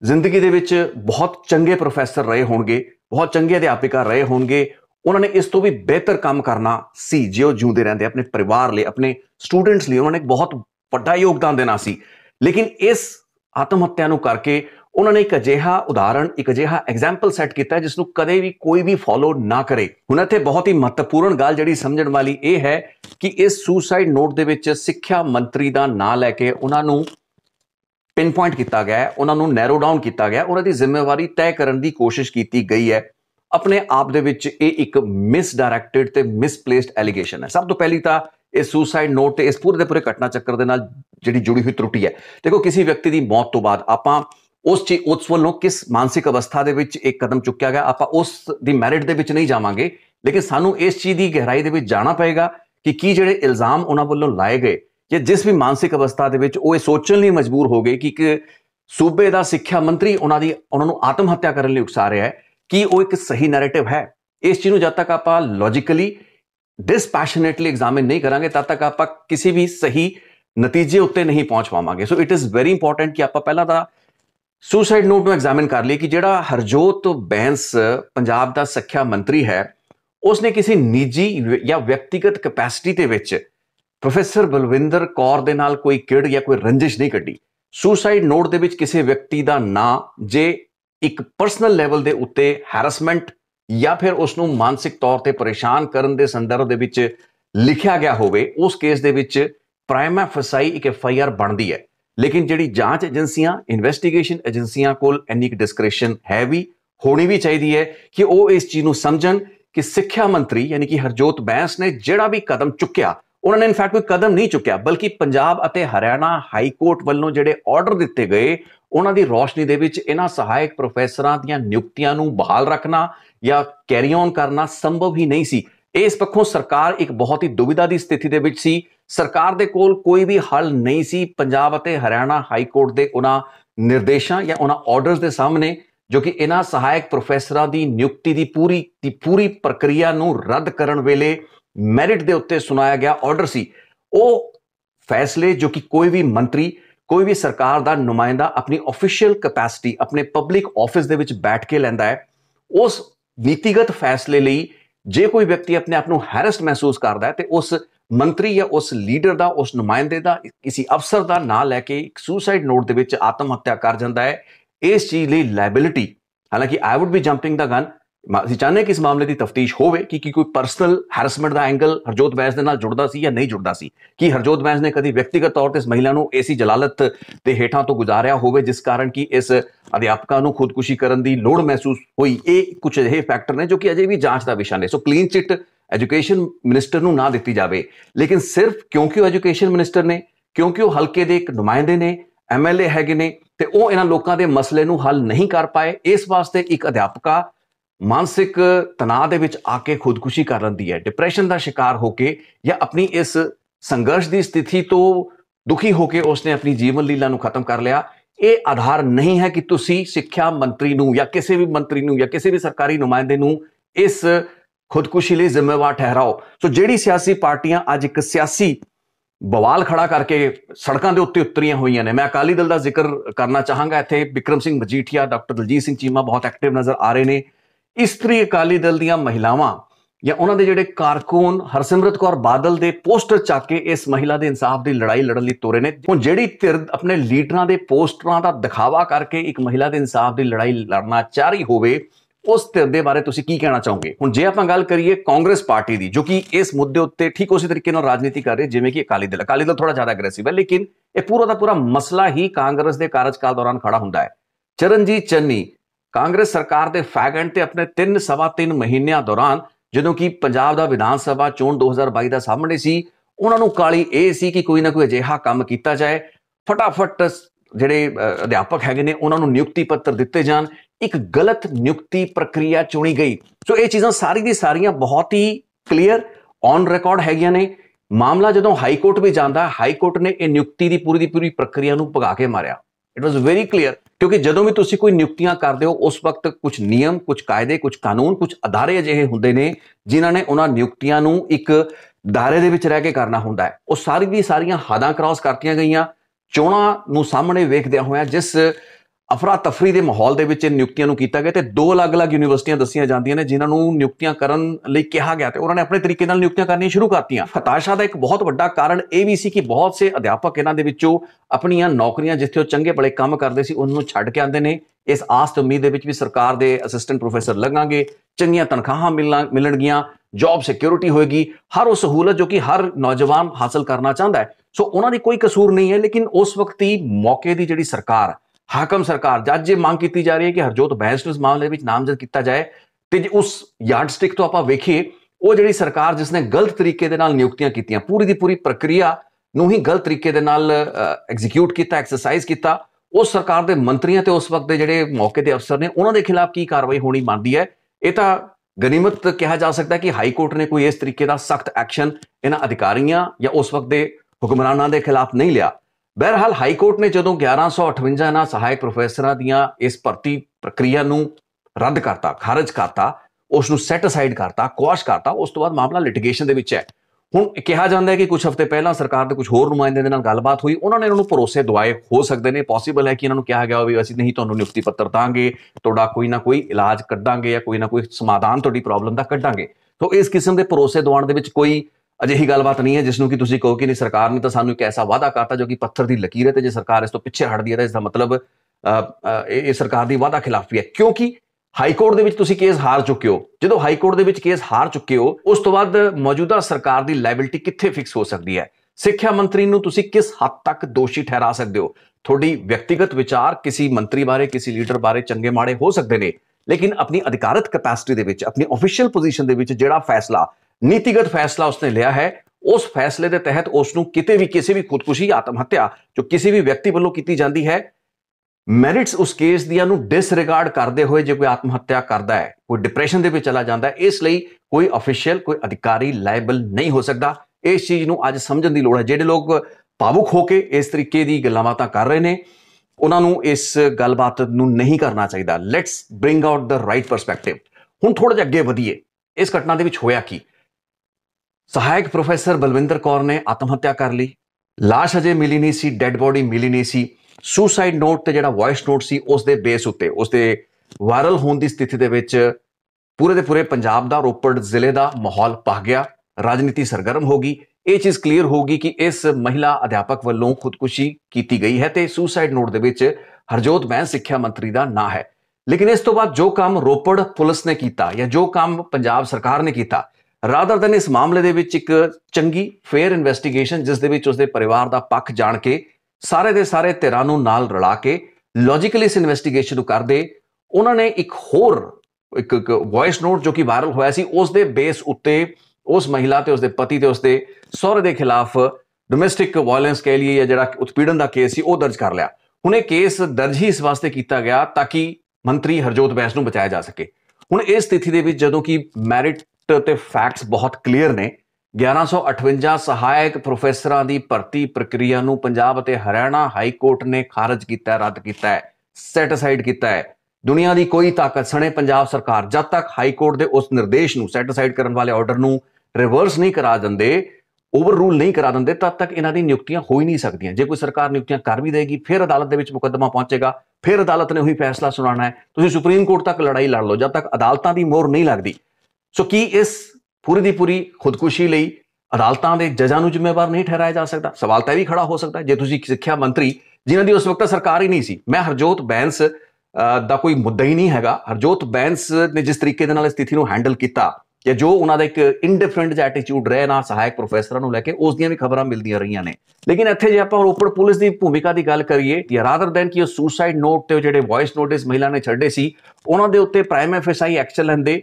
ਜ਼ਿੰਦਗੀ ਦੇ ਵਿੱਚ ਬਹੁਤ ਚੰਗੇ ਪ੍ਰੋਫੈਸਰ ਰਹੇ ਹੋਣਗੇ ਬਹੁਤ ਚੰਗੇ ਅਧਿਆਪਕਾ ਰਹੇ ਹੋਣਗੇ ਉਹਨਾਂ ਨੇ ਇਸ ਤੋਂ ਵੀ ਬਿਹਤਰ ਕੰਮ ਕਰਨਾ ਸੀ ਜੇ ਉਹ ਜਿਉਂਦੇ ਰਹਿੰਦੇ ਆਪਣੇ ਪਰਿਵਾਰ ਲਈ ਆਪਣੇ ਸਟੂਡੈਂਟਸ ਲਈ ਉਹਨਾਂ ਨੇ ਇੱਕ ਬਹੁਤ ਵੱਡਾ ਯੋਗਦਾਨ ਦੇਣਾ ਸੀ ਲੇਕਿਨ ਇਸ ਆਤਮ ਹੱਤਿਆ ਨੂੰ ਕਰਕੇ ਉਹਨਾਂ ਨੇ ਇੱਕ ਅਜਿਹਾ ਉਦਾਹਰਣ ਇੱਕ ਅਜਿਹਾ ਐਗਜ਼ਾਮਪਲ ਸੈੱਟ ਕੀਤਾ ਜਿਸ ਨੂੰ ਕਦੇ ਵੀ ਕੋਈ ਵੀ ਫਾਲੋ ਨਾ ਕਰੇ ਹੁਣ ਇੱਥੇ ਬਹੁਤ ਹੀ ਮਹੱਤਵਪੂਰਨ ਗੱਲ ਜਿਹੜੀ ਸਮਝਣ ਵਾਲੀ ਇਹ ਹੈ ਕਿ ਇਸ ਸੁਸਾਈਡ ਨੋਟ ਦੇ ਵਿੱਚ ਸਿੱਖਿਆ ਮੰਤਰੀ ਦਾ ਨਾਂ ਲੈ ਕੇ ਉਹਨਾਂ ਨੂੰ ਪਿਨ ਪੁਆਇੰਟ ਕੀਤਾ ਗਿਆ ਹੈ ਉਹਨਾਂ ਨੂੰ ਨੈਰੋ ਡਾਊਨ ਕੀਤਾ ਗਿਆ ਉਹਨਾਂ ਦੀ ਜ਼ਿੰਮੇਵਾਰੀ ਤੈਅ ਕਰਨ ਦੀ ਕੋਸ਼ਿਸ਼ ਕੀਤੀ ਗਈ ਹੈ ਆਪਣੇ ਆਪ ਦੇ ਵਿੱਚ ਇਹ ਇੱਕ ਮਿਸਡਾਇਰੈਕਟਡ ਤੇ ਮਿਸਪਲੇਸਡ ਐਲੀਗੇਸ਼ਨ ਹੈ ਸਭ ਤੋਂ ਪਹਿਲੀ ਤਾਂ ਇਸ ਸੁਸਾਈਡ ਨੋਟ ਤੇ ਇਸ ਪੂਰੇ ਦੇ ਪੂਰੇ ਘਟਨਾ ਚੱਕਰ ਦੇ ਨਾਲ ਜਿਹੜੀ ਜੁੜੀ ਹੋਈ ਤਰੁੱਟੀ ਹੈ ਦੇਖੋ ਕਿਸੇ ਵਿਅਕਤੀ ਦੀ ਮੌਤ ਤੋਂ ਬਾਅਦ ਆਪਾਂ ਉਸ ਚੀ ਉਸ ਵੱਲੋਂ ਕਿਸ ਮਾਨਸਿਕ ਅਵਸਥਾ ਦੇ ਵਿੱਚ ਇੱਕ ਕਦਮ ਚੁੱਕਿਆ ਗਿਆ ਆਪਾਂ ਉਸ ਦੀ ਮੈਰਿਟ ਦੇ ਵਿੱਚ ਨਹੀਂ ਜਾਵਾਂਗੇ ਲੇਕਿਨ ਸਾਨੂੰ ਇਸ ਚੀਜ਼ ਦੀ ਗਹਿਰਾਈ ਦੇ ਵਿੱਚ ਜਾਣਾ ਪਏਗਾ ਕਿ ਕੀ ਜਿਹੜੇ ਇਲਜ਼ਾਮ ਉਹਨਾਂ ਵੱਲੋਂ ਲਾਏ ਗਏ ਕਿ ਜਿਸ ਵੀ ਮਾਨਸਿਕ ਅਵਸਥਾ ਦੇ ਵਿੱਚ ਉਹ ਇਹ ਸੋਚਣ ਲਈ ਮਜਬੂਰ ਹੋ ਗਏ ਕਿ ਇੱਕ ਸੂਬੇ ਦਾ ਸਿੱਖਿਆ ਮੰਤਰੀ ਉਹਨਾਂ ਦੀ ਉਹਨਾਂ ਨੂੰ ਆਤਮ ਹੱਤਿਆ ਕਰਨ ਲਈ ਉਕਸਾ ਰਿਹਾ ਹੈ ਕੀ ਉਹ ਇੱਕ ਸਹੀ ਨੈਰੇਟਿਵ ਹੈ ਇਸ ਚੀਜ਼ ਨੂੰ ਜਦ ਤੱਕ ਆਪਾਂ ਲੌਜੀਕਲੀ ਡਿਸਪੈਸ਼ਨੇਟਲੀ ਐਗਜ਼ਾਮਿਨ ਨਹੀਂ ਕਰਾਂਗੇ ਤਦ ਤੱਕ ਆਪਾਂ ਕਿਸੇ ਵੀ ਸਹੀ ਨਤੀਜੇ ਉੱਤੇ ਨਹੀਂ ਪਹੁੰਚ ਪਾਵਾਂਗੇ so it is very important ਕਿ ਆਪਾਂ ਪਹਿਲਾਂ ਤਾਂ ਸੁਸਾਈਡ ਨੋਟ ਨੂੰ ਐਗਜ਼ਾਮਿਨ ਕਰ ਲਈਏ ਕਿ ਜਿਹੜਾ ਹਰਜੋਤ ਬੈਂਸ ਪੰਜਾਬ ਦਾ ਸਿੱਖਿਆ ਮੰਤਰੀ ਹੈ ਉਸਨੇ ਕਿਸੇ ਨਿੱਜੀ ਜਾਂ ਵਿਅਕਤੀਗਤ ਕਪੈਸਿਟੀ ਦੇ ਵਿੱਚ ਪ੍ਰੋਫੈਸਰ ਬਲਵਿੰਦਰ ਕੌਰ ਦੇ ਨਾਲ ਕੋਈ ਕਿੜ ਜਾਂ ਕੋਈ ਰੰਜਿਸ਼ ਨਹੀਂ ਕੱਢੀ ਸੁਸਾਈਡ ਨੋਟ ਦੇ ਵਿੱਚ ਕਿਸੇ ਵਿਅਕਤੀ ਦਾ ਨਾਂ ਜੇ ਇੱਕ ਪਰਸਨਲ ਲੈਵਲ ਦੇ ਉੱਤੇ ਹੈਰਸਮੈਂਟ ਜਾਂ ਫਿਰ ਉਸ ਨੂੰ ਮਾਨਸਿਕ ਤੌਰ ਤੇ ਪਰੇਸ਼ਾਨ ਕਰਨ ਦੇ ਸੰਦਰਭ ਦੇ ਵਿੱਚ ਲਿਖਿਆ ਗਿਆ ਹੋਵੇ ਉਸ ਕੇਸ ਦੇ ਵਿੱਚ ਪ੍ਰਾਈਮਾ ਫਸਾਈ ਇੱਕ ਐਫ ਆਈ ਆਰ ਬਣਦੀ ਹੈ ਲੇਕਿਨ ਜਿਹੜੀ ਜਾਂਚ ਏਜੰਸੀਆਂ ਇਨਵੈਸਟੀਗੇਸ਼ਨ ਏਜੰਸੀਆਂ ਕੋਲ ਇੱਕ ਡਿਸਕ੍ਰੀਸ਼ਨ ਹੈ ਵੀ ਹੋਣੀ ਵੀ ਚਾਹੀਦੀ ਹੈ ਕਿ ਉਹ ਇਸ ਚੀਜ਼ ਨੂੰ ਸਮਝਣ ਕਿ ਸਿੱਖਿਆ ਮੰਤਰੀ ਯਾਨੀ ਕਿ ਹਰਜੋਤ ਬੈਂਸ ਨੇ ਜਿਹੜਾ ਵੀ ਕਦਮ ਚੁੱਕਿਆ ਉਹਨਾਂ ਨੇ ਇਨਫੈਕਟ ਕੋਈ ਕਦਮ ਨਹੀਂ ਚੁੱਕਿਆ ਬਲਕਿ ਪੰਜਾਬ ਅਤੇ ਹਰਿਆਣਾ ਹਾਈ ਕੋਰਟ ਵੱਲੋਂ ਜਿਹੜੇ ਆਰਡਰ ਦਿੱਤੇ ਗਏ ਉਹਨਾਂ ਦੀ ਰੋਸ਼ਨੀ ਦੇ ਵਿੱਚ ਇਹਨਾਂ ਸਹਾਇਕ ਪ੍ਰੋਫੈਸਰਾਂ ਦੀਆਂ ਨਿਯੁਕਤੀਆਂ ਨੂੰ ਬਹਾਲ ਰੱਖਣਾ ਜਾਂ ਕੈਰੀ ਔਨ ਕਰਨਾ ਸੰਭਵ ਹੀ ਨਹੀਂ ਸੀ ਇਸ ਪੱਖੋਂ ਸਰਕਾਰ ਇੱਕ ਬਹੁਤ ਹੀ ਦੁਬਿਧਾ ਦੀ ਸਥਿਤੀ ਦੇ ਵਿੱਚ ਸੀ ਸਰਕਾਰ ਦੇ ਕੋਲ ਕੋਈ ਵੀ ਹੱਲ ਨਹੀਂ ਸੀ ਪੰਜਾਬ ਅਤੇ ਹਰਿਆਣਾ ਹਾਈ ਕੋਰਟ ਦੇ ਉਹਨਾਂ ਨਿਰਦੇਸ਼ਾਂ ਜਾਂ ਉਹਨਾਂ ਆਰਡਰਸ ਦੇ ਸਾਹਮਣੇ ਜੋ ਕਿ ਇਹਨਾਂ ਸਹਾਇਕ ਪ੍ਰੋਫੈਸਰਾਂ ਦੀ ਨਿਯੁਕਤੀ ਦੀ ਪੂਰੀ ਦੀ ਪੂਰੀ ਪ੍ਰਕਿਰਿਆ ਨੂੰ ਰੱਦ ਕਰਨ ਵੇਲੇ ਮੈਰਿਟ ਦੇ ਉੱਤੇ ਸੁਣਾਇਆ ਗਿਆ ਆਰਡਰ ਸੀ ਉਹ ਫੈਸਲੇ ਜੋ ਕਿ ਕੋਈ ਵੀ ਮੰਤਰੀ ਕੋਈ ਵੀ ਸਰਕਾਰ ਦਾ ਨੁਮਾਇੰਦਾ ਆਪਣੀ ਅਫੀਸ਼ੀਅਲ ਕਪੈਸਿਟੀ ਆਪਣੇ ਪਬਲਿਕ ਆਫਿਸ ਦੇ ਵਿੱਚ ਬੈਠ ਕੇ ਲੈਂਦਾ ਹੈ ਉਸ ਨੀਤੀਗਤ ਫੈਸਲੇ ਲਈ ਜੇ ਕੋਈ ਵਿਅਕਤੀ ਆਪਣੇ ਆਪ ਨੂੰ ਹੈਰਸਟ ਮਹਿਸੂਸ ਕਰਦਾ ਹੈ ਤੇ ਉਸ ਮੰਤਰੀ ਜਾਂ ਉਸ ਲੀਡਰ ਦਾ ਉਸ ਨੁਮਾਇੰਦੇ ਦਾ ਕਿਸੇ ਅਫਸਰ ਦਾ ਨਾਂ ਲੈ ਕੇ ਇੱਕ ਸੁਸਾਈਡ ਨੋਟ ਦੇ ਵਿੱਚ ਆਤਮ ਹੱਤਿਆ ਕਰ ਜਾਂਦਾ ਹੈ ਇਸ ਚੀਜ਼ ਲਈ ਲਾਇਬਿਲਟੀ ਹਾਲਾਂਕਿ I would be jumping the gun ਅਸੀਂ ਚਾਹੁੰਦੇ ਕਿ ਇਸ ਮਾਮਲੇ ਦੀ ਤਫਤੀਸ਼ ਹੋਵੇ ਕਿ ਕੀ ਕੋਈ ਪਰਸਨਲ ਹੈਰਸਮੈਂਟ ਦਾ ਐਂਗਲ ਹਰਜੋਤ ਬੈਂਸ ਦੇ ਨਾਲ ਜੁੜਦਾ ਸੀ ਜਾਂ ਨਹੀਂ ਜੁੜਦਾ ਸੀ ਕਿ ਹਰਜੋਤ ਬੈਂਸ ਨੇ ਕਦੀ ਵਿਅਕਤੀਗਤ ਤੌਰ ਤੇ ਇਸ ਮਹਿਲਾ ਨੂੰ ਐਸੀ ਜਲਾਲਤ ਦੇ ਹੇਠਾਂ ਤੋਂ ਗੁਜ਼ਾਰਿਆ ਹੋਵੇ ਜਿਸ ਕਾਰਨ ਕਿ ਇਸ ਅਧਿਆਪਕਾ ਨੂੰ ਖੁਦਕੁਸ਼ੀ ਕਰਨ ਦੀ ਲੋੜ ਮਹਿਸੂਸ ਹੋਈ ਇਹ ਕੁਝ ਅਜਿਹੇ ਫੈਕਟਰ ਨੇ ਜੋ ਕਿ ਅਜੇ ਵੀ ਜਾਂਚ ਦਾ ਵਿਸ਼ਾ ਨੇ so clean chit education minister ਨੂੰ ਨਾ ਦਿੱਤੀ ਜਾਵੇ ਲੇਕਿਨ ਸਿਰਫ ਕਿਉਂਕਿ ਉਹ ਐਜੂਕੇਸ਼ਨ ਮਿਨਿਸਟਰ ਨੇ ਕਿਉਂਕਿ ਉਹ ਹਲਕੇ ਦੇ ਇੱਕ ਨੁਮਾਇੰਦੇ ਨੇ ਐਮਐਲਏ ਹੈਗੇ ਨੇ ਤੇ ਉਹ ਇਹਨਾਂ ਲੋਕਾਂ ਦੇ ਮਸਲੇ ਨੂੰ ਹੱਲ ਨਹੀਂ ਕਰ ਪਾਏ ਇਸ ਵਾਸਤੇ ਇੱਕ ਅਧਿਆਪਕਾ ਮਾਨਸਿਕ ਤਣਾਅ ਦੇ ਵਿੱਚ ਆ ਕੇ ਖੁਦਕੁਸ਼ੀ ਕਰ ਲੈਂਦੀ ਹੈ ਡਿਪਰੈਸ਼ਨ ਦਾ ਸ਼ਿਕਾਰ ਹੋ ਕੇ ਜਾਂ ਆਪਣੀ ਇਸ ਸੰਘਰਸ਼ ਦੀ ਸਥਿਤੀ ਤੋਂ ਦੁਖੀ ਹੋ ਕੇ ਉਸਨੇ ਆਪਣੀ ਜੀਵਨ ਲੀਲਾ ਨੂੰ ਖਤਮ ਕਰ ਲਿਆ ਇਹ ਆਧਾਰ ਨਹੀਂ ਹੈ ਕਿ ਤੁਸੀਂ ਸਿੱਖਿਆ ਮੰਤਰੀ ਨੂੰ ਜਾਂ ਕਿਸੇ ਵੀ ਮੰਤਰੀ ਨੂੰ ਜਾਂ ਕਿਸੇ ਵੀ ਸਰਕਾਰੀ ਨੁਮਾਇੰਦੇ ਨੂੰ ਇਸ ਖੁਦਕੁਸ਼ੀ ਲਈ ਜ਼ਿੰਮੇਵਾਰ ਠਹਿਰਾਓ ਸੋ ਜਿਹੜੀ ਸਿਆਸੀ ਪਾਰਟੀਆਂ ਅੱਜ ਇੱਕ ਸਿਆਸੀ ਬਵਾਲ ਖੜਾ ਕਰਕੇ ਸੜਕਾਂ ਦੇ ਉੱਤੇ ਉਤਰੀਆਂ ਹੋਈਆਂ ਨੇ ਮੈਂ ਅਕਾਲੀ ਦਲ ਦਾ ਜ਼ਿਕਰ ਕਰਨਾ ਚਾਹਾਂਗਾ ਇੱਥੇ ਵਿਕਰਮ ਸਿੰਘ ਮਜੀਠੀਆ ਡਾਕਟਰ ਦਲਜੀਤ ਸਿੰਘ ਚੀਮਾ ਬਹੁਤ ਐਕਟਿਵ ਨਜ਼ਰ ਆ ਰਹੇ ਨੇ ਇਸਤਰੀ ਅਕਾਲੀ ਦਲ ਦੀਆਂ ਮਹਿਲਾਵਾਂ ਜਾਂ ਉਹਨਾਂ ਦੇ ਜਿਹੜੇ ਕਾਰਕੂਨ ਹਰਸਿਮਰਤ ਕੌਰ ਬਾਦਲ ਦੇ ਪੋਸਟਰ ਚੱਕ ਕੇ ਇਸ ਮਹਿਲਾ ਦੇ ਇਨਸਾਫ ਦੀ ਲੜਾਈ ਲੜਨ ਲਈ ਤੋਰੇ ਨੇ ਹੁਣ ਜਿਹੜੀ ਧਿਰ ਆਪਣੇ ਲੀਡਰਾਂ ਦੇ ਪੋਸਟਰਾਂ ਦਾ ਦਿਖਾਵਾ ਕਰਕੇ ਇੱਕ ਮਹਿਲਾ ਦੇ ਇਨਸਾਫ ਦੀ ਲੜਾਈ ਲੜਨਾ ਚਾਹ ਰਹੀ ਹੋਵੇ ਉਸ ਧਿਰ ਦੇ ਬਾਰੇ ਤੁਸੀਂ ਕੀ ਕਹਿਣਾ ਚਾਹੋਗੇ ਹੁਣ ਜੇ ਆਪਾਂ ਗੱਲ ਕਰੀਏ ਕਾਂਗਰਸ ਪਾਰਟੀ ਦੀ ਜੋ ਕਿ ਇਸ ਮੁੱਦੇ ਉੱਤੇ ਠੀਕ ਉਸੇ ਤਰੀਕੇ ਨਾਲ ਰਾਜਨੀਤੀ ਕਰ ਰਹੀ ਜਿਵੇਂ ਕਿ ਅਕਾਲੀ ਦਲ ਅਕਾਲੀ ਦਲ ਥੋੜਾ ਜ਼ਿਆਦਾ ਅਗਰੈਸਿਵ ਹੈ ਲੇਕਿਨ ਇਹ ਪੂਰਾ ਦਾ ਪੂਰਾ ਮਸਲਾ ਹੀ ਕਾਂਗਰਸ ਦੇ ਕਾਰਜਕਾਲ ਦੌਰਾਨ ਖੜਾ ਹੁੰਦਾ ਹੈ ਚਰਨਜੀਤ ਚੰਨੀ ਕਾਂਗਰਸ ਸਰਕਾਰ ਦੇ ਫੈਗੈਂਟ ਤੇ ਆਪਣੇ 3 ਸਵਾ 3 ਮਹੀਨਿਆਂ ਦੌਰਾਨ ਜਦੋਂ ਕਿ ਪੰਜਾਬ ਦਾ ਵਿਧਾਨ ਸਭਾ ਚੋਣ 2022 ਦਾ ਸਾਹਮਣੇ ਸੀ ਉਹਨਾਂ ਨੂੰ ਕਾਲੀ ਇਹ ਸੀ ਕਿ ਕੋਈ ਨਾ ਕੋਈ ਅਜਿਹਾ ਕੰਮ ਕੀਤਾ ਜਾਏ ਫਟਾਫਟ ਜਿਹੜੇ ਅਧਿਆਪਕ ਹੈਗੇ ਨੇ ਉਹਨਾਂ ਨੂੰ ਨਿਯੁਕਤੀ ਪੱਤਰ ਦਿੱਤੇ ਜਾਣ ਇੱਕ ਗਲਤ ਨਿਯੁਕਤੀ ਪ੍ਰਕਿਰਿਆ ਚੁਣੀ ਗਈ ਸੋ ਇਹ ਚੀਜ਼ਾਂ ਸਾਰੀ ਦੀ ਸਾਰੀਆਂ ਬਹੁਤ ਹੀ ਕਲੀਅਰ ਔਨ ਰਿਕਾਰਡ ਹੈਗੀਆਂ ਨੇ ਮਾਮਲਾ ਜਦੋਂ ਹਾਈ ਕੋਰਟ ਵੀ ਜਾਂਦਾ ਹਾਈ ਕੋਰਟ ਨੇ ਇਹ ਨਿਯੁਕਤੀ ਦੀ ਪੂਰੀ ਦੀ ਪੂਰੀ ਪ੍ਰਕਿਰਿਆ ਨੂੰ ਭਗਾ ਕੇ ਮਾਰਿਆ ਇਟ ਵਾਸ ਵੈਰੀ ਕਲੀਅਰ ਕਿਉਂਕਿ ਜਦੋਂ ਵੀ ਤੁਸੀਂ ਕੋਈ ਨਿਯੁਕਤੀਆਂ ਕਰਦੇ ਹੋ ਉਸ ਵਕਤ ਕੁਝ ਨਿਯਮ ਕੁਝ ਕਾਇਦੇ ਕੁਝ ਕਾਨੂੰਨ ਕੁਝ ਅਧਾਰੇ ਅਜਿਹੇ ਹੁੰਦੇ ਨੇ ਜਿਨ੍ਹਾਂ ਨੇ ਉਹਨਾਂ ਨਿਯੁਕਤੀਆਂ ਨੂੰ ਇੱਕ ਧਾਰੇ ਦੇ ਵਿੱਚ ਰਹਿ ਕੇ ਕਰਨਾ ਹੁੰਦਾ ਹੈ ਉਹ ਸਾਰੀ ਦੀ ਸਾਰੀਆਂ ਹਾਦਾਂ ਕ੍ਰਾਸ ਕਰਤੀਆਂ ਗਈਆਂ ਚੋਣਾਂ ਨੂੰ ਸਾਹਮਣੇ ਵੇਖਦਿਆਂ ਹੋਇਆਂ ਜਿਸ ਅਫਰਾ ਤਫਰੀ ਦੇ ਮਾਹੌਲ ਦੇ ਵਿੱਚ ਨਿਯੁਕਤੀਆਂ ਨੂੰ ਕੀਤਾ ਗਿਆ ਤੇ ਦੋ ਅਲੱਗ-ਅਲੱਗ ਯੂਨੀਵਰਸਿਟੀਆਂ ਦੱਸੀਆਂ ਜਾਂਦੀਆਂ ਨੇ ਜਿਨ੍ਹਾਂ ਨੂੰ ਨਿਯੁਕਤੀਆਂ ਕਰਨ ਲਈ ਕਿਹਾ ਗਿਆ ਤੇ ਉਹਨਾਂ ਨੇ ਆਪਣੇ ਤਰੀਕੇ ਨਾਲ ਨਿਯੁਕਤੀਆਂ ਕਰਨੀਆਂ ਸ਼ੁਰੂ ਕਰਤੀਆਂ ਹਤਾਸ਼ਾ ਦਾ ਇੱਕ ਬਹੁਤ ਵੱਡਾ ਕਾਰਨ ਇਹ ਵੀ ਸੀ ਕਿ ਬਹੁਤ ਸੇ ਅਧਿਆਪਕ ਇਹਨਾਂ ਦੇ ਵਿੱਚੋਂ ਆਪਣੀਆਂ ਨੌਕਰੀਆਂ ਜਿੱਥੇ ਉਹ ਚੰਗੇ ਭਲੇ ਕੰਮ ਕਰਦੇ ਸੀ ਉਹਨਾਂ ਨੂੰ ਛੱਡ ਕੇ ਆਉਂਦੇ ਨੇ ਇਸ ਆਸ ਤੇ ਉਮੀਦ ਦੇ ਵਿੱਚ ਵੀ ਸਰਕਾਰ ਦੇ ਅਸਿਸਟੈਂਟ ਪ੍ਰੋਫੈਸਰ ਲੱਗਾਂਗੇ ਚੰਗੀਆਂ ਤਨਖਾਹਾਂ ਮਿਲਣਗੀਆਂ ਜੌਬ ਸਿਕਿਉਰਿਟੀ ਹੋਏਗੀ ਹਰ ਉਹ ਸਹੂਲਤ ਜੋ ਕਿ ਹਰ ਨੌਜਵਾਨ ਹਾਸਲ ਕਰਨਾ ਚਾਹੁੰਦਾ ਹੈ ਸੋ ਉਹਨਾਂ ਦੀ ਕੋਈ ਕਸੂਰ ਨਹੀਂ ਹੈ ਲੇਕਿਨ ਉਸ ਵਕਤ ਹੀ ਮੌਕੇ ਦੀ ਜਿਹੜੀ ਸਰਕਾਰ ਹਾਕਮ ਸਰਕਾਰ ਜੱਜ ਜੇ ਮੰਗ ਕੀਤੀ ਜਾ ਰਹੀ ਹੈ ਕਿ ਹਰਜੋਤ ਬੈਂਸ ਨੂੰ ਇਸ ਮਾਮਲੇ ਵਿੱਚ ਨਾਮਜ਼ਦ ਕੀਤਾ ਜਾਏ ਤੇ ਜੇ ਉਸ ਸਟਿਕ ਤੋਂ ਆਪਾਂ ਵੇਖੀਏ ਉਹ ਜਿਹੜੀ ਸਰਕਾਰ ਜਿਸ ਨੇ ਗਲਤ ਤਰੀਕੇ ਦੇ ਨਾਲ ਨਿਯੁਕਤੀਆਂ ਕੀਤੀਆਂ ਪੂਰੀ ਦੀ ਪੂਰੀ ਪ੍ਰਕਿਰਿਆ ਨੂੰ ਹੀ ਗਲਤ ਤਰੀਕੇ ਦੇ ਨਾਲ ਐਗਜ਼ੀਕਿਊਟ ਕੀਤਾ ਐਕਸਰਸਾਈਜ਼ ਕੀਤਾ ਉਸ ਸਰਕਾਰ ਦੇ ਮੰਤਰੀਆਂ ਤੇ ਉਸ ਵਕਤ ਦੇ ਜਿਹੜੇ ਮੌਕੇ ਦੇ ਅਫਸਰ ਨੇ ਉਹਨਾਂ ਦੇ ਖਿਲਾਫ ਕੀ ਕਾਰਵਾਈ ਹੋਣੀ ਮੰਨਦੀ ਹੈ ਇਹ ਤਾਂ ਗਨੀਮਤ ਕਿਹਾ ਜਾ ਸਕਦਾ ਕਿ ਹਾਈ ਕੋਰਟ ਨੇ ਕੋਈ ਇਸ ਤਰੀਕੇ ਦਾ ਸਖਤ ਐਕਸ਼ਨ ਇਹਨਾਂ ਅਧਿਕਾਰੀਆਂ ਜਾਂ ਉਸ ਵਕਤ ਦੇ ਹੁਕਮਰਾਨਾਂ ਦੇ ਖਿਲਾਫ ਨਹੀਂ ਲਿਆ ਬਹਰਹਾਲ ਹਾਈ ਕੋਰਟ ਨੇ ਜਦੋਂ 1158 ਨਾ ਸਹਾਇਕ ਪ੍ਰੋਫੈਸਰਾਂ ਦੀਆਂ ਇਸ ਭਰਤੀ ਪ੍ਰਕਿਰਿਆ ਨੂੰ ਰੱਦ ਕਰਤਾ ਖਾਰਜ ਕਰਤਾ ਉਸ ਨੂੰ ਸੈਟ ਅਸਾਈਡ ਕਰਤਾ ਕੁਆਸ਼ ਕਰਤਾ ਉਸ ਤੋਂ ਬਾਅਦ ਮਾਮਲਾ ਲਿਟੀਗੇਸ਼ਨ ਦੇ ਵਿੱਚ ਹੈ ਹੁਣ ਕਿਹਾ ਜਾਂਦਾ ਹੈ ਕਿ ਕੁਝ ਹਫ਼ਤੇ ਪਹਿਲਾਂ ਸਰਕਾਰ ਦੇ ਕੁਝ ਹੋਰ ਨੁਮਾਇੰਦਿਆਂ ਦੇ ਨਾਲ ਗੱਲਬਾਤ ਹੋਈ ਉਹਨਾਂ ਨੇ ਇਹਨਾਂ ਨੂੰ ਭਰੋਸੇ ਦਵਾਏ ਹੋ ਸਕਦੇ ਨੇ ਪੋਸੀਬਲ ਹੈ ਕਿ ਇਹਨਾਂ ਨੂੰ ਕਿਹਾ ਗਿਆ ਹੋਵੇ ਅਸੀਂ ਨਹੀਂ ਤੁਹਾਨੂੰ ਨਿਯੁਕਤੀ ਪੱਤਰ ਦਾਂਗੇ ਤੁਹਾਡਾ ਕੋਈ ਨਾ ਕੋਈ ਇਲਾਜ ਕੱਢਾਂਗੇ ਜਾਂ ਕੋਈ ਨਾ ਕੋਈ ਸਮਾਧਾਨ ਤੁਹਾਡੀ ਪ੍ਰੋਬਲਮ ਦਾ ਕੱਢਾਂਗੇ ਤੋਂ ਇਸ ਕਿਸਮ ਦੇ ਭਰੋਸੇ ਦਵਾਉਣ ਦੇ ਵਿੱਚ ਕੋਈ ਅਜਿਹੀ ਗੱਲਬਾਤ ਨਹੀਂ ਹੈ ਜਿਸ ਨੂੰ ਕਿ ਤੁਸੀਂ ਕਹੋ ਕਿ ਨਹੀਂ ਸਰਕਾਰ ਨੇ ਤਾਂ ਸਾਨੂੰ ਇੱਕ ਐਸਾ ਵਾਅਦਾ ਕਰਤਾ ਜੋ ਕਿ ਪੱਥਰ ਦੀ ਲਕੀਰ ਹੈ ਤੇ ਜੇ ਸਰਕਾਰ ਇਸ ਤੋਂ ਪਿੱਛੇ ਹਟਦੀ ਹੈ ਤਾਂ ਇਸ ਦਾ ਮਤਲਬ ਇਹ ਸਰਕਾਰ ਦੀ ਵਾਅਦਾ ਖਿਲਾਫੀ ਹੈ ਕਿਉਂਕਿ ਹਾਈ ਕੋਰਟ ਦੇ ਵਿੱਚ ਤੁਸੀਂ ਕੇਸ ਹਾਰ ਚੁੱਕੇ ਹੋ ਜਦੋਂ ਹਾਈ ਕੋਰਟ ਦੇ ਵਿੱਚ ਕੇਸ ਹਾਰ ਚੁੱਕੇ ਹੋ ਉਸ ਤੋਂ ਬਾਅਦ ਮੌਜੂਦਾ ਸਰਕਾਰ ਦੀ ਲਾਇਬਿਲਟੀ ਕਿੱਥੇ ਫਿਕਸ ਹੋ ਸਕਦੀ ਹੈ ਸਿੱਖਿਆ ਮੰਤਰੀ ਨੂੰ ਤੁਸੀਂ ਕਿਸ ਹੱਦ ਤੱਕ ਦੋਸ਼ੀ ਠਹਿਰਾ ਸਕਦੇ ਹੋ ਤੁਹਾਡੀ ਵਿਅਕਤੀਗਤ ਵਿਚਾਰ ਕਿਸੇ ਮੰਤਰੀ ਬਾਰੇ ਕਿਸੇ ਲੀਡਰ ਬਾਰੇ ਚੰਗੇ ਮਾੜੇ ਹੋ ਸਕਦੇ ਨੇ ਲੇਕਿਨ ਆਪਣੀ ਅਧਿਕਾਰਤ ਕਪੈਸਿਟੀ ਦੇ ਵਿੱਚ ਆਪਣੀ ਅਫੀਸ਼ੀਅਲ ਪੋਜੀਸ਼ਨ ਦੇ ਵਿੱਚ ਜਿਹੜਾ ਫੈਸਲਾ ਨੀਤੀਗਤ ਫੈਸਲਾ ਉਸਨੇ ਲਿਆ ਹੈ ਉਸ ਫੈਸਲੇ ਦੇ ਤਹਿਤ ਉਸ ਨੂੰ ਕਿਤੇ ਵੀ ਕਿਸੇ ਵੀ ਖੁਦਕੁਸ਼ੀ ਆਤਮ ਹੱਤਿਆ ਜੋ ਕਿਸੇ ਵੀ ਵਿਅਕਤੀ ਵੱਲੋਂ ਕੀਤੀ ਜਾਂਦੀ ਹੈ ਮੈਰਿਟਸ ਉਸ ਕੇਸ ਦੀਆਂ ਨੂੰ ਡਿਸਰੀਗਾਰਡ ਕਰਦੇ ਹੋਏ ਜੇ ਕੋਈ ਆਤਮ ਹੱਤਿਆ ਕਰਦਾ ਹੈ ਕੋਈ ਡਿਪਰੈਸ਼ਨ ਦੇ ਵਿੱਚ ਚਲਾ ਜਾਂਦਾ ਹੈ ਇਸ ਲਈ ਕੋਈ ਅਫੀਸ਼ੀਅਲ ਕੋਈ ਅਧਿਕਾਰੀ ਲਾਇਬਲ ਨਹੀਂ ਹੋ ਸਕਦਾ ਇਸ ਚੀਜ਼ ਨੂੰ ਅੱਜ ਸਮਝਣ ਦੀ ਲੋੜ ਹੈ ਜਿਹੜੇ ਲੋਕ ਪਾਵੁਕ ਹੋ ਕੇ ਇਸ ਤਰੀਕੇ ਦੀ ਗੱਲਾਂ ਬਾਤਾਂ ਕਰ ਰਹੇ ਨੇ ਉਹਨਾਂ ਨੂੰ ਇਸ ਗੱਲਬਾਤ ਨੂੰ ਨਹੀਂ ਕਰਨਾ ਚਾਹੀਦਾ let's bring out the right perspective ਹੁਣ ਥੋੜਾ ਜਿਹਾ ਅੱਗੇ ਵਧੀਏ ਇਸ ਘਟਨਾ ਦੇ ਵਿੱਚ ਹੋਇਆ ਕੀ ਸਹਾਇਕ ਪ੍ਰੋਫੈਸਰ ਬਲਵਿੰਦਰ ਕੌਰ ਨੇ ਆਤਮ ਹੱਤਿਆ ਕਰ ਲਈ লাশ ਅਜੇ ਮਿਲੀ ਨਹੀਂ ਸੀ ਡੈੱਡ ਬੋਡੀ ਮਿਲੀ ਨਹੀਂ ਸੀ ਸੁਸਾਈਡ ਨੋਟ ਤੇ ਜਿਹੜਾ ਵੌਇਸ ਨੋਟ ਸੀ ਉਸ ਦੇ ਬੇਸ ਉੱਤੇ ਉਸ ਦੇ ਵਾਇਰਲ ਹੋਣ ਦੀ ਸਥਿਤੀ ਦੇ ਵਿੱਚ ਪੂਰੇ ਦੇ ਪੂਰੇ ਪੰਜਾਬ ਦਾ ਰੋਪੜ ਜ਼ਿਲ੍ਹੇ ਦਾ ਮਾਹੌਲ ਪਾ ਗਿਆ ਰਾਜਨੀਤੀ ਸਰਗਰਮ ਹੋ ਗਈ ਇਹ ਚੀਜ਼ ਕਲੀਅਰ ਹੋ ਗਈ ਕਿ ਇਸ ਮਹਿਲਾ ਅਧਿਆਪਕ ਵੱਲੋਂ ਖੁਦਕੁਸ਼ੀ ਕੀਤੀ ਗਈ ਹੈ ਤੇ ਸੁਸਾਈਡ ਨੋਟ ਦੇ ਵਿੱਚ ਹਰਜੋਤ ਮੈਂ ਸਿੱਖਿਆ ਮੰਤਰੀ ਦਾ ਨਾਂ ਹੈ ਲੇਕਿਨ ਇਸ ਤੋਂ ਬਾਅਦ ਜੋ ਕੰਮ ਰੋਪੜ ਪੁਲਿਸ ਨੇ ਕੀਤਾ ਜਾਂ ਜੋ ਕੰਮ ਪੰਜਾਬ ਸਰਕਾਰ ਨੇ ਕੀਤਾ ਰਾਦਰ ਦਨ ਇਸ ਮਾਮਲੇ ਦੇ ਵਿੱਚ ਇੱਕ ਚੰਗੀ ਫੇਅਰ ਇਨਵੈਸਟੀਗੇਸ਼ਨ ਜਿਸ ਦੇ ਵਿੱਚ ਉਸਦੇ ਪਰਿਵਾਰ ਦਾ ਪੱਖ ਜਾਣ ਕੇ ਸਾਰੇ ਦੇ ਸਾਰੇ ਧਿਰਾਂ ਨੂੰ ਨਾਲ ਰਲਾ ਕੇ ਲੌਜੀਕਲੀ ਇਸ ਇਨਵੈਸਟੀਗੇਸ਼ਨ ਨੂੰ ਕਰਦੇ ਉਹਨਾਂ ਨੇ ਇੱਕ ਹੋਰ ਇੱਕ ਵੌਇਸ ਨੋਟ ਜੋ ਕਿ ਵਾਇਰਲ ਹੋਇਆ ਸੀ ਉਸ ਦੇ ਬੇਸ ਉੱਤੇ ਉਸ ਮਹਿਲਾ ਤੇ ਉਸਦੇ ਪਤੀ ਤੇ ਉਸਦੇ ਸਹੁਰੇ ਦੇ ਖਿਲਾਫ ਡੋਮੈਸਟਿਕ ਵਾਇਲੈਂਸ ਕੇ ਲਈ ਜਿਹੜਾ ਉਤਪੀੜਨ ਦਾ ਕੇਸ ਸੀ ਉਹ ਦਰਜ ਕਰ ਲਿਆ ਹੁਣ ਇਹ ਕੇਸ ਦਰਜ ਹੀ ਇਸ ਵਾਸਤੇ ਕੀਤਾ ਗਿਆ ਤਾਂ ਕਿ ਮੰਤਰੀ ਹਰਜੋਤ ਬੈਸ ਨੂੰ ਬਚਾਇਆ ਜਾ ਸਕੇ ਹੁਣ ਇਸ ਸਥਿਤੀ ਦੇ ਵਿੱਚ ਜਦੋਂ ਕਿ ਮੈਰਿਟ ਤੇ ਫੈਕਟਸ ਬਹੁਤ ਕਲੀਅਰ ਨੇ 1158 ਸਹਾਇਕ ਪ੍ਰੋਫੈਸਰਾਂ ਦੀ ਭਰਤੀ ਪ੍ਰਕਿਰਿਆ ਨੂੰ ਪੰਜਾਬ ਅਤੇ ਹਰਿਆਣਾ ਹਾਈ ਕੋਰਟ ਨੇ ਖਾਰਜ ਕੀਤਾ ਰੱਦ ਕੀਤਾ ਹੈ ਸੈਟ ਅਸਾਈਡ ਕੀਤਾ ਹੈ ਦੁਨੀਆ ਦੀ ਕੋਈ ਤਾਕਤ ਸਣੇ ਪੰਜਾਬ ਸਰਕਾਰ ਜਦ ਤੱਕ ਹਾਈ ਕੋਰਟ ਦੇ ਉਸ ਨਿਰਦੇਸ਼ ਨੂੰ ਸੈਟ ਅਸਾਈਡ ਕਰਨ ਵਾਲੇ ਆਰਡਰ ਨੂੰ ਰਿਵਰਸ ਨਹੀਂ ਕਰਾ ਦਿੰਦੇ ਓਵਰ ਰੂਲ ਨਹੀਂ ਕਰਾ ਦਿੰਦੇ ਤਦ ਤੱਕ ਇਹਨਾਂ ਦੀ ਨਿਯੁਕਤੀਆਂ ਹੋ ਹੀ ਨਹੀਂ ਸਕਦੀਆਂ ਜੇ ਕੋਈ ਸਰਕਾਰ ਨਿਯੁਕਤੀਆਂ ਕਰ ਵੀ ਦੇਗੀ ਫਿਰ ਅਦਾਲਤ ਦੇ ਵਿੱਚ ਮੁਕੱਦਮਾ ਪਹੁੰਚੇਗਾ ਫਿਰ ਅਦਾਲਤ ਨੇ ਉਹੀ ਫੈਸਲਾ ਸੁਣਾਉਣਾ ਹੈ ਤੁਸੀਂ ਸੁਪਰੀਮ ਕੋਰਟ ਤੱਕ ਲੜਾਈ ਲੜ ਲਓ ਜਦ ਤੱਕ ਅਦਾਲਤਾਂ ਦੀ ਮੋਹਰ ਨਹੀਂ ਲੱਗਦੀ ਸੋ ਕੀ ਇਸ ਪੂਰੀ ਦੀ ਪੂਰੀ ਖੁਦਕੁਸ਼ੀ ਲਈ ਅਦਾਲਤਾਂ ਦੇ ਜੱਜਾਂ ਨੂੰ ਜ਼ਿੰਮੇਵਾਰ ਨਹੀਂ ਠਹਿਰਾਇਆ ਜਾ ਸਕਦਾ ਸਵਾਲ ਤਾਂ ਵੀ ਖੜਾ ਹੋ ਸਕਦਾ ਜੇ ਤੁਸੀਂ ਸਿੱਖਿਆ ਮੰਤਰੀ ਜਿਨ੍ਹਾਂ ਦੀ ਉਸ ਵਕਤ ਸਰਕਾਰ ਹੀ ਨਹੀਂ ਸੀ ਮੈਂ ਹਰਜੋਤ ਬੈਂਸ ਦਾ ਕੋਈ ਮੁੱਦਾ ਹੀ ਨਹੀਂ ਹੈਗਾ ਹਰਜੋਤ ਬੈਂਸ ਨੇ ਜਿਸ ਤਰੀਕੇ ਦੇ ਨਾਲ ਸਥਿਤੀ ਨੂੰ ਹੈਂਡਲ ਕੀਤਾ ਜਾਂ ਜੋ ਉਹਨਾਂ ਦਾ ਇੱਕ ਇਨਡਿਫਰੈਂਟ ਜਿਹਾ ਐਟੀਟਿਊਡ ਰਹਿ ਨਾ ਸਹਾਇਕ ਪ੍ਰੋਫੈਸਰਾਂ ਨੂੰ ਲੈ ਕੇ ਉਸ ਦੀਆਂ ਵੀ ਖਬਰਾਂ ਮਿਲਦੀਆਂ ਰਹੀਆਂ ਨੇ ਲੇਕਿਨ ਇੱਥੇ ਜੇ ਆਪਾਂ ਰੋਪੜ ਪੁਲਿਸ ਦੀ ਭੂਮਿਕਾ ਦੀ ਗੱਲ ਕਰੀਏ ਯਾ ਰਾਦਰ ਦੈਨ ਕਿ ਉਹ ਸੁਸਾਈਡ ਨੋਟ ਤੇ ਜਿਹੜੇ ਵੌਇਸ ਨੋਟਿਸ ਮਹਿਲਾ ਨੇ ਛੱਡੇ ਸੀ ਉਹਨਾਂ ਦੇ ਉੱਤੇ ਪ੍ਰਾਈਮ ਐਫਐਸਆਈ ਐਕਸ਼ਨ ਲੈਂਦੇ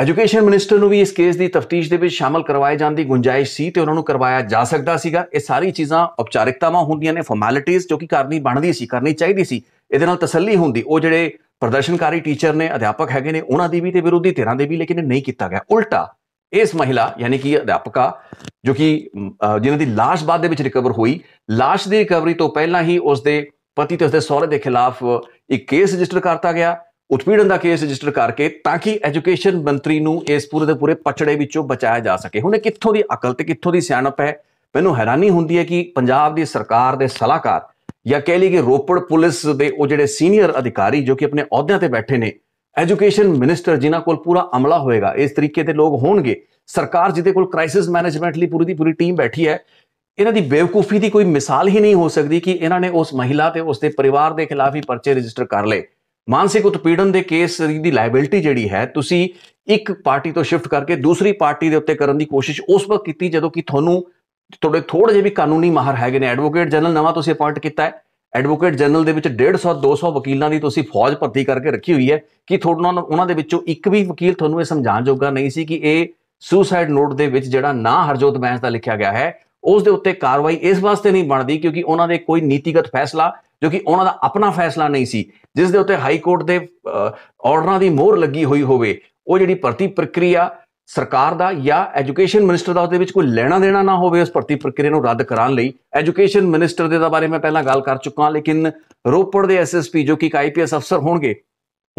ਐਜੂਕੇਸ਼ਨ ਮਿਨਿਸਟਰ ਨੂੰ ਵੀ ਇਸ ਕੇਸ ਦੀ ਤਫਤੀਸ਼ ਦੇ ਵਿੱਚ ਸ਼ਾਮਲ ਕਰਵਾਏ ਜਾਣ ਦੀ ਗੁੰਜਾਇਸ਼ ਸੀ ਤੇ ਉਹਨਾਂ ਨੂੰ ਕਰਵਾਇਆ ਜਾ ਸਕਦਾ ਸੀਗਾ ਇਹ ਸਾਰੀ ਚੀਜ਼ਾਂ ਉਪਚਾਰਿਕਤਾਵਾਂ ਹੁੰਦੀਆਂ ਨੇ ਫਾਰਮੈਲਿਟੀਆਂ ਜੋ ਕਿ ਕਰਨੀ ਬਣਦੀ ਸੀ ਕਰਨੀ ਚਾਹੀਦੀ ਸੀ ਇਹਦੇ ਨਾਲ ਤਸੱਲੀ ਹੁੰਦੀ ਉਹ ਜਿਹੜੇ ਪ੍ਰਦਰਸ਼ਨਕਾਰੀ ਟੀਚਰ ਨੇ ਅਧਿਆਪਕ ਹੈਗੇ ਨੇ ਉਹਨਾਂ ਦੀ ਵੀ ਤੇ ਵਿਰੋਧੀ ਧਿਰਾਂ ਦੇ ਵੀ ਲੇਕਿਨ ਨਹੀਂ ਕੀਤਾ ਗਿਆ ਉਲਟਾ ਇਸ ਮਹਿਲਾ ਯਾਨੀ ਕਿ ਅਧਿਆਪਕਾ ਜੋ ਕਿ ਜਿਨ੍ਹਾਂ ਦੀ লাশ ਬਾਅਦ ਦੇ ਵਿੱਚ ਰਿਕਵਰ ਹੋਈ লাশ ਦੀ ਰਿਕਵਰੀ ਤੋਂ ਪਹਿਲਾਂ ਹੀ ਉਸ ਦੇ ਪਤੀ ਤੇ ਉਸ ਦੇ ਸਹੁਰੇ ਦੇ ਖਿਲਾਫ ਇੱਕ ਕੇਸ ਰਜਿਸਟਰ ਕਰਤਾ ਗਿਆ ਉਤਪੀੜਨ ਦਾ ਕੇਸ ਰਜਿਸਟਰ ਕਰਕੇ ਤਾਂ ਕਿ ਐਜੂਕੇਸ਼ਨ ਮੰਤਰੀ ਨੂੰ ਇਸ ਪੂਰੇ ਦੇ ਪੂਰੇ ਪਛੜੇ ਵਿੱਚੋਂ ਬਚਾਇਆ ਜਾ ਸਕੇ ਹੁਣ ਇਹ ਕਿੱਥੋਂ ਦੀ ਅਕਲ ਤੇ ਕਿੱਥੋਂ ਦੀ ਸਿਆਣਪ ਹੈ ਮੈਨੂੰ ਹੈਰਾਨੀ ਹੁੰਦੀ ਹੈ ਕਿ ਪੰਜਾਬ ਦੀ ਸਰਕਾਰ ਦੇ ਸਲਾਹਕਾਰ ਜਾਂ ਕਹਿ ਲਈ ਕਿ ਰੋਪੜ ਪੁਲਿਸ ਦੇ ਉਹ ਜਿਹੜੇ ਸੀਨੀਅਰ ਅਧਿਕਾਰੀ ਜੋ ਕਿ ਆਪਣੇ ਅਹੁਦਿਆਂ ਤੇ ਬੈਠੇ ਨੇ ਐਜੂਕੇਸ਼ਨ ਮਿਨਿਸਟਰ ਜਿਨ੍ਹਾਂ ਕੋਲ ਪੂਰਾ ਅਮਲਾ ਹੋਏਗਾ ਇਸ ਤਰੀਕੇ ਦੇ ਲੋਕ ਹੋਣਗੇ ਸਰਕਾਰ ਜਿਹਦੇ ਕੋਲ ਕ੍ਰਾਈਸਿਸ ਮੈਨੇਜਮੈਂਟ ਲਈ ਪੂਰੀ ਦੀ ਪੂਰੀ ਟੀਮ ਬੈਠੀ ਹੈ ਇਹਨਾਂ ਦੀ ਬੇਵਕੂਫੀ ਦੀ ਕੋਈ ਮਿਸਾਲ ਹੀ ਨਹੀਂ ਹੋ ਸਕਦੀ ਕਿ ਇਹਨਾਂ ਨੇ ਉਸ ਮਹਿਲਾ ਤੇ ਉਸਦੇ ਪਰਿਵਾਰ ਦੇ ਖਿਲਾਫ ਹੀ ਪਰਚੇ ਰਜਿਸਟਰ ਕਰ ਲਏ ਮਾਨਸਿਕ ਉਤਪੀੜਨ ਦੇ ਕੇਸ ਦੀ ਲਾਇਬਿਲਟੀ ਜਿਹੜੀ ਹੈ ਤੁਸੀਂ ਇੱਕ ਪਾਰਟੀ ਤੋਂ ਸ਼ਿਫਟ ਕਰਕੇ ਦੂਸਰੀ ਪਾਰਟੀ ਦੇ ਉੱਤੇ ਕਰਨ ਦੀ ਕੋਸ਼ਿਸ਼ ਉਸ ਵਕਤ ਕੀਤੀ ਜਦੋਂ ਕਿ ਤੁਹਾਨੂੰ ਤੁਹਾਡੇ ਥੋੜੇ ਜਿਹੇ ਵੀ ਕਾਨੂੰਨੀ ਮਾਹਰ ਹੈਗੇ ਨੇ ਐਡਵੋਕੇਟ ਜਨਰਲ ਨਵਾਂ ਤੁਸੀਂ ਅਪਾਇੰਟ ਕੀਤਾ ਹੈ ਐਡਵੋਕੇਟ ਜਨਰਲ ਦੇ ਵਿੱਚ 150 200 ਵਕੀਲਾਂ ਦੀ ਤੁਸੀਂ ਫੌਜ ਭਰਤੀ ਕਰਕੇ ਰੱਖੀ ਹੋਈ ਹੈ ਕਿ ਤੁਹਾਨੂੰ ਉਹਨਾਂ ਦੇ ਵਿੱਚੋਂ ਇੱਕ ਵੀ ਵਕੀਲ ਤੁਹਾਨੂੰ ਇਹ ਸਮਝਾਉਣ ਜੋਗਾ ਨਹੀਂ ਸੀ ਕਿ ਇਹ ਸੁਸਾਈਡ ਨੋਟ ਦੇ ਵਿੱਚ ਜਿਹੜਾ ਨਾਂ ਹਰਜੋਤ ਬੈਂਸ ਦਾ ਲਿਖਿਆ ਗਿਆ ਹੈ ਉਸ ਦੇ ਉੱਤੇ ਕਾਰਵਾਈ ਇਸ ਵਾਸਤੇ ਨਹੀਂ ਬਣਦੀ ਕਿਉਂਕਿ ਉਹਨਾਂ ਦੇ ਕੋਈ ਨੀਤੀਗਤ ਫੈਸਲਾ ਜੋ ਕਿ ਉਹਨਾਂ ਦਾ ਆਪਣਾ ਫੈਸਲਾ ਨਹੀਂ ਸੀ ਜਿਸ ਦੇ ਉੱਤੇ ਹਾਈ ਕੋਰਟ ਦੇ ਆਰਡਰਾਂ ਦੀ ਮੋਹਰ ਲੱਗੀ ਹੋਈ ਹੋਵੇ ਉਹ ਜਿਹੜੀ ਭਰਤੀ ਪ੍ਰਕਿਰਿਆ ਸਰਕਾਰ ਦਾ ਜਾਂ ਐਜੂਕੇਸ਼ਨ ਮਿਨਿਸਟਰ ਦਾ ਉਹਦੇ ਵਿੱਚ ਕੋਈ ਲੈਣਾ ਦੇਣਾ ਨਾ ਹੋਵੇ ਉਸ ਭਰਤੀ ਪ੍ਰਕਿਰਿਆ ਨੂੰ ਰੱਦ ਕਰਾਉਣ ਲਈ ਐਜੂਕੇਸ਼ਨ ਮਿਨਿਸਟਰ ਦੇ ਦਾ ਬਾਰੇ ਮੈਂ ਪਹਿਲਾਂ ਗੱਲ ਕਰ ਚੁੱਕਾ ਹਾਂ ਲੇਕਿਨ ਰੋਪੜ ਦੇ ਐਸਐਸਪੀ ਜੋ ਕਿ ਇੱਕ ਆਈਪੀਐਸ ਅਫਸਰ ਹੋਣਗੇ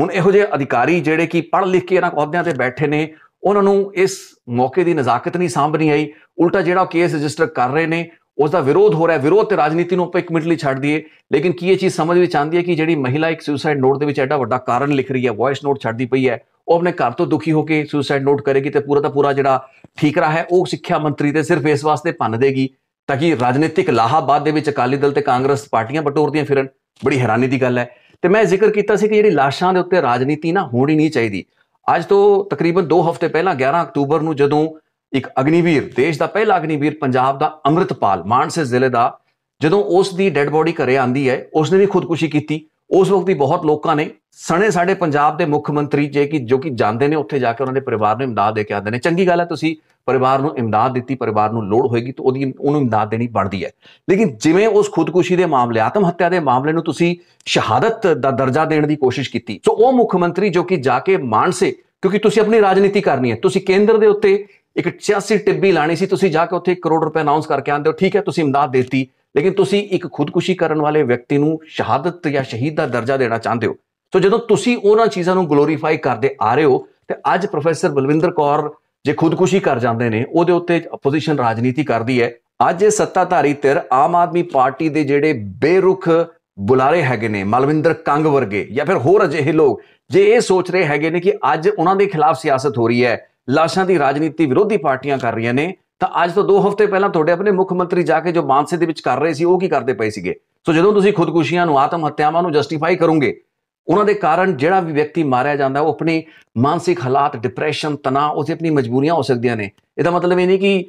ਹੁਣ ਇਹੋ ਜਿਹੇ ਅਧਿਕਾਰੀ ਜਿਹੜੇ ਕਿ ਪੜ੍ਹ ਲਿਖ ਕੇ ਇਹਨਾਂ ਅਹੁਦਿਆਂ ਤੇ ਬੈਠੇ ਨੇ ਉਹਨਾਂ ਨੂੰ ਇਸ ਮੌਕੇ ਦੀ ਨਜ਼ਾਕਤ ਨਹੀਂ ਸਾਂਭਣੀ ਆਈ ਉਲਟਾ ਜਿਹੜਾ ਕੇਸ ਰਜਿਸਟਰ ਕਰ ਰਹੇ ਨੇ ਉਸ ਦਾ ਵਿਰੋਧ ਹੋ ਰਿਹਾ ਹੈ ਵਿਰੋਧ ਤੇ ਰਾਜਨੀਤੀ ਨੂੰ ਆਪਾਂ ਇੱਕ ਮਿੰਟ ਲਈ ਛੱਡ ਦਈਏ ਲੇਕਿਨ ਕੀ ਇਹ ਚੀਜ਼ ਸਮਝ ਵਿੱਚ ਆਂਦੀ ਹੈ ਕਿ ਜਿਹੜੀ ਮਹਿਲਾ ਇੱਕ ਸੁਸਾਈਡ ਨੋਟ ਦੇ ਵਿੱਚ ਐਡਾ ਵੱਡਾ ਕਾਰਨ ਲਿਖ ਰਹੀ ਹੈ ਵੌਇਸ ਨੋਟ ਛੱਡਦੀ ਪਈ ਹੈ ਉਹ ਆਪਣੇ ਘਰ ਤੋਂ ਦੁਖੀ ਹੋ ਕੇ ਸੁਸਾਈਡ ਨੋਟ ਕਰੇਗੀ ਤੇ ਪੂਰਾ ਦਾ ਪੂਰਾ ਜਿਹੜਾ ਰਹਾ ਹੈ ਉਹ ਸਿੱਖਿਆ ਮੰਤਰੀ ਤੇ ਸਿਰਫ ਇਸ ਵਾਸਤੇ ਭੰਨ ਦੇਗੀ ਤਾਂ ਕਿ ਰਾਜਨੀਤਿਕ ਲਾਹਾਬਾਦ ਦੇ ਵਿੱਚ ਅਕਾਲੀ ਦਲ ਤੇ ਕਾਂਗਰਸ ਪਾਰਟੀਆਂ ਬਟੋਰਦੀਆਂ ਫਿਰਨ ਬੜੀ ਹੈਰਾਨੀ ਦੀ ਗੱਲ ਹੈ ਤੇ ਮੈਂ ਜ਼ਿਕਰ ਕੀਤਾ ਸੀ ਕਿ ਜਿਹੜੀ ਲਾਸ਼ਾਂ ਦੇ ਉੱਤੇ ਰਾਜਨੀਤੀ ਨਾ ਹੋਣੀ ਨਹੀਂ ਚਾਹੀਦੀ ਅੱਜ ਤੋਂ ਤਕਰੀਬਨ 2 ਹਫ਼ਤੇ ਪਹਿਲਾਂ 11 ਅਕਤੂਬਰ ਨੂੰ ਜਦੋਂ ਇੱਕ ਅਗਨੀਵੀਰ ਦੇਸ਼ ਦਾ ਪਹਿਲਾ ਅਗਨੀਵੀਰ ਪੰਜਾਬ ਦਾ ਅੰਮ੍ਰਿਤਪਾਲ ਮਾਨਸੇ ਜ਼ਿਲ੍ਹੇ ਦਾ ਜਦੋਂ ਉਸ ਦੀ ਡੈੱਡ ਬੋਡੀ ਘਰੇ ਆਂਦੀ ਹੈ ਉਸ ਨੇ ਵੀ ਖੁਦਕੁਸ਼ੀ ਕੀਤੀ ਉਸ ਵਕਤ ਵੀ ਬਹੁਤ ਲੋਕਾਂ ਨੇ ਸਣੇ ਸਾਡੇ ਪੰਜਾਬ ਦੇ ਮੁੱਖ ਮੰਤਰੀ ਜੇ ਕਿ ਜੋ ਕਿ ਜਾਂਦੇ ਨੇ ਉੱਥੇ ਜਾ ਕੇ ਉਹਨਾਂ ਦੇ ਪਰਿਵਾਰ ਨੂੰ ਇਮਦਾਦ ਦੇ ਕੇ ਆਉਂਦੇ ਨੇ ਚੰਗੀ ਗੱਲ ਹੈ ਤੁਸੀਂ ਪਰਿਵਾਰ ਨੂੰ ਇਮਦਾਦ ਦਿੱਤੀ ਪਰਿਵਾਰ ਨੂੰ ਲੋੜ ਹੋਏਗੀ ਤਾਂ ਉਹਦੀ ਉਹਨੂੰ ਇਮਦਾਦ ਦੇਣੀ ਬਣਦੀ ਹੈ ਲੇਕਿਨ ਜਿਵੇਂ ਉਸ ਖੁਦਕੁਸ਼ੀ ਦੇ ਮਾਮਲੇ ਆਤਮ ਹੱਤਿਆ ਦੇ ਮਾਮਲੇ ਨੂੰ ਤੁਸੀਂ ਸ਼ਹਾਦਤ ਦਾ ਦਰਜਾ ਦੇਣ ਦੀ ਕੋਸ਼ਿਸ਼ ਕੀਤੀ ਸੋ ਉਹ ਮੁੱਖ ਮੰਤਰੀ ਜੋ ਕਿ ਜਾ ਕੇ ਮਾਨਸੇ ਕਿਉਂਕਿ ਤੁਸੀਂ ਆਪਣੀ ਰਾਜਨੀਤੀ ਕਰਨੀ ਹੈ ਤੁਸੀਂ ਕੇਂਦਰ ਦੇ ਉੱਤੇ ਇੱਕ 86 ਟਿੱਬੀ ਲਾਣੀ ਸੀ ਤੁਸੀਂ ਜਾ ਕੇ ਉੱਥੇ 1 ਕਰੋੜ ਰੁਪਏ ਅਨਾਉਂਸ ਕਰਕੇ ਆਂਦੇ ਹੋ ਠੀਕ ਹੈ ਤੁਸੀਂ ਇਮਦਾਦ ਦਿੱਤੀ ਲੇਕਿਨ ਤੁਸੀਂ ਇੱਕ ਖੁਦਕੁਸ਼ੀ ਕਰਨ ਵਾਲੇ ਵਿਅਕਤੀ ਨੂੰ ਸ਼ਹਾਦਤ ਜਾਂ ਸ਼ਹੀਦ ਦਾ ਦਰਜਾ ਦੇਣਾ ਚਾਹੁੰਦੇ ਹੋ ਸੋ ਜਦੋਂ ਤੁਸੀਂ ਉਹਨਾਂ ਚੀਜ਼ਾਂ ਨੂੰ ਗਲੋਰੀਫਾਈ ਕਰਦੇ ਆ ਰਹੇ ਹੋ ਤੇ ਅੱਜ ਪ੍ਰੋਫੈਸਰ ਬਲਵਿੰਦਰ ਕੌਰ ਜੇ ਖੁਦਕੁਸ਼ੀ ਕਰ ਜਾਂਦੇ ਨੇ ਉਹਦੇ ਉੱਤੇ ਆਪੋਜੀਸ਼ਨ ਰਾਜਨੀਤੀ ਕਰਦੀ ਹੈ ਅੱਜ ਇਹ ਸੱਤਾਧਾਰੀ ਧਿਰ ਆਮ ਆਦਮੀ ਪਾਰਟੀ ਦੇ ਜਿਹੜੇ ਬੇਰੁਖ ਬੁਲਾਰੇ ਹੈਗੇ ਨੇ ਮਲਵਿੰਦਰ ਕੰਗ ਵਰਗੇ ਜਾਂ ਫਿਰ ਹੋਰ ਅਜਿਹੇ ਲੋਕ ਜੇ ਇਹ ਸੋਚ ਰਹੇ ਹੈਗੇ ਨੇ ਕਿ ਅੱਜ ਉਹਨਾਂ ਦੇ ਖਿਲਾਫ ਸਿਆਸਤ ਹੋ ਰਹੀ ਹੈ ਲਾਸ਼ਾਂ ਦੀ ਰਾਜਨੀਤੀ ਵਿਰੋਧੀ ਪਾਰਟੀਆਂ ਕਰ ਰਹੀਆਂ ਨੇ ਤਾਂ ਅੱਜ ਤੋਂ 2 ਹਫ਼ਤੇ ਪਹਿਲਾਂ ਤੁਹਾਡੇ ਆਪਣੇ ਮੁੱਖ ਮੰਤਰੀ ਜਾ ਕੇ ਜੋ ਮਾਨਸੇ ਦੇ ਵਿੱਚ ਕਰ ਰਹੇ ਸੀ ਉਹ ਕੀ ਕਰਦੇ ਪਏ ਸੀਗੇ ਸੋ ਜਦੋਂ ਤੁਸੀਂ ਖੁਦਕੁਸ਼ੀਆਂ ਨੂੰ ਆਤਮ ਹੱਤਿਆਵਾਂ ਨੂੰ ਜਸਟੀਫਾਈ ਕਰੋਗੇ ਉਹਨਾਂ ਦੇ ਕਾਰਨ ਜਿਹੜਾ ਵੀ ਵਿਅਕਤੀ ਮਾਰਿਆ ਜਾਂਦਾ ਉਹ ਆਪਣੇ ਮਾਨਸਿਕ ਹਾਲਾਤ ਡਿਪਰੈਸ਼ਨ ਤਣਾਅ ਉਸੇ ਆਪਣੀ ਮਜਬੂਰੀਆਂ ਹੋ ਸਕਦੀਆਂ ਨੇ ਇਹਦਾ ਮਤਲਬ ਇਹ ਨਹੀਂ ਕਿ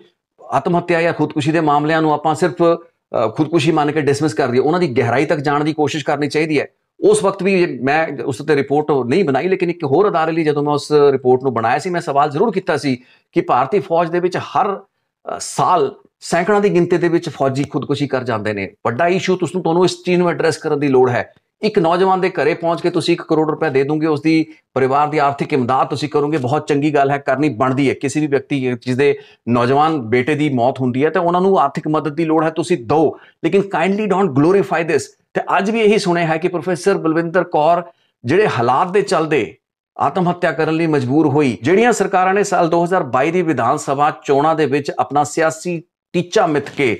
ਆਤਮ ਹੱਤਿਆ ਜਾਂ ਖੁਦਕੁਸ਼ੀ ਦੇ ਮਾਮਲਿਆਂ ਨੂੰ ਆਪਾਂ ਸਿਰਫ ਖੁਦਕੁਸ਼ੀ ਮੰਨ ਕੇ ਡਿਸਮਿਸ ਕਰ ਦਈਏ ਉਹਨਾਂ ਦੀ ਗਹਿਰਾਈ ਤੱਕ ਜਾਣ ਦੀ ਕੋਸ਼ਿਸ਼ ਕਰਨੀ ਚਾਹੀਦੀ ਹੈ ਉਸ ਵਕਤ ਵੀ ਮੈਂ ਉਸ ਤੇ ਰਿਪੋਰਟ ਨਹੀਂ ਬਣਾਈ ਲੇਕਿਨ ਇੱਕ ਹੋਰ ਅਦਾਰੇ ਲਈ ਜਦੋਂ ਮੈਂ ਉਸ ਰਿਪੋਰਟ ਨੂੰ ਬਣਾਇਆ ਸੀ ਮੈਂ ਸਵਾਲ ਜ਼ਰੂਰ ਕੀਤਾ ਸੀ ਕਿ ਭਾਰਤੀ ਫੌਜ ਦੇ ਵਿੱਚ ਹਰ ਸਾਲ ਸੈਂਕੜਾਂ ਦੀ ਗਿਣਤੀ ਦੇ ਵਿੱਚ ਫੌਜੀ ਖੁਦਕੁਸ਼ੀ ਕਰ ਜਾਂਦੇ ਨੇ ਵੱਡਾ ਇਸ਼ੂ ਤੁਸੀਂ ਤੁਹਾਨੂੰ ਇਸ ਚੀਜ਼ ਨੂੰ ਐਡਰੈਸ ਕਰਨ ਦੀ ਲੋੜ ਹੈ ਇੱਕ ਨੌਜਵਾਨ ਦੇ ਘਰੇ ਪਹੁੰਚ ਕੇ ਤੁਸੀਂ 1 ਕਰੋੜ ਰੁਪਏ ਦੇ ਦੋਗੇ ਉਸ ਦੀ ਪਰਿਵਾਰ ਦੀ ਆਰਥਿਕ ਇਮਦਾਦ ਤੁਸੀਂ ਕਰੋਗੇ ਬਹੁਤ ਚੰਗੀ ਗੱਲ ਹੈ ਕਰਨੀ ਬਣਦੀ ਹੈ ਕਿਸੇ ਵੀ ਵਿਅਕਤੀ ਜਿਸ ਦੇ ਨੌਜਵਾਨ ਬੇਟੇ ਦੀ ਮੌਤ ਹੁੰਦੀ ਹੈ ਤੇ ਉਹਨਾਂ ਨੂੰ ਆਰਥਿਕ ਮਦਦ ਦੀ ਲੋੜ ਹੈ ਤੁਸੀਂ ਦਿਓ ਲੇਕਿਨ ਕਾਈਂਡਲੀ ਡੋਨਟ ਗਲੋਰੀਫਾਈ ਥਿਸ ਤੇ ਅੱਜ ਵੀ ਇਹੀ ਸੁਣਿਆ ਹੈ ਕਿ ਪ੍ਰੋਫੈਸਰ ਬਲਵਿੰਦਰ ਕੌਰ ਜਿਹੜੇ ਹਾਲਾਤ ਦੇ ਚੱਲਦੇ ਆਤਮ ਹੱਤਿਆ ਕਰਨ ਲਈ ਮਜਬੂਰ ਹੋਈ ਜਿਹੜੀਆਂ ਸਰਕਾਰਾਂ ਨੇ ਸਾਲ 2022 ਦੀ ਵਿਧਾਨ ਸਭਾ ਚੋਣਾਂ ਦੇ ਵਿੱਚ ਆਪਣਾ ਸਿਆਸੀ ਟੀਚਾ ਮਿੱਥ ਕੇ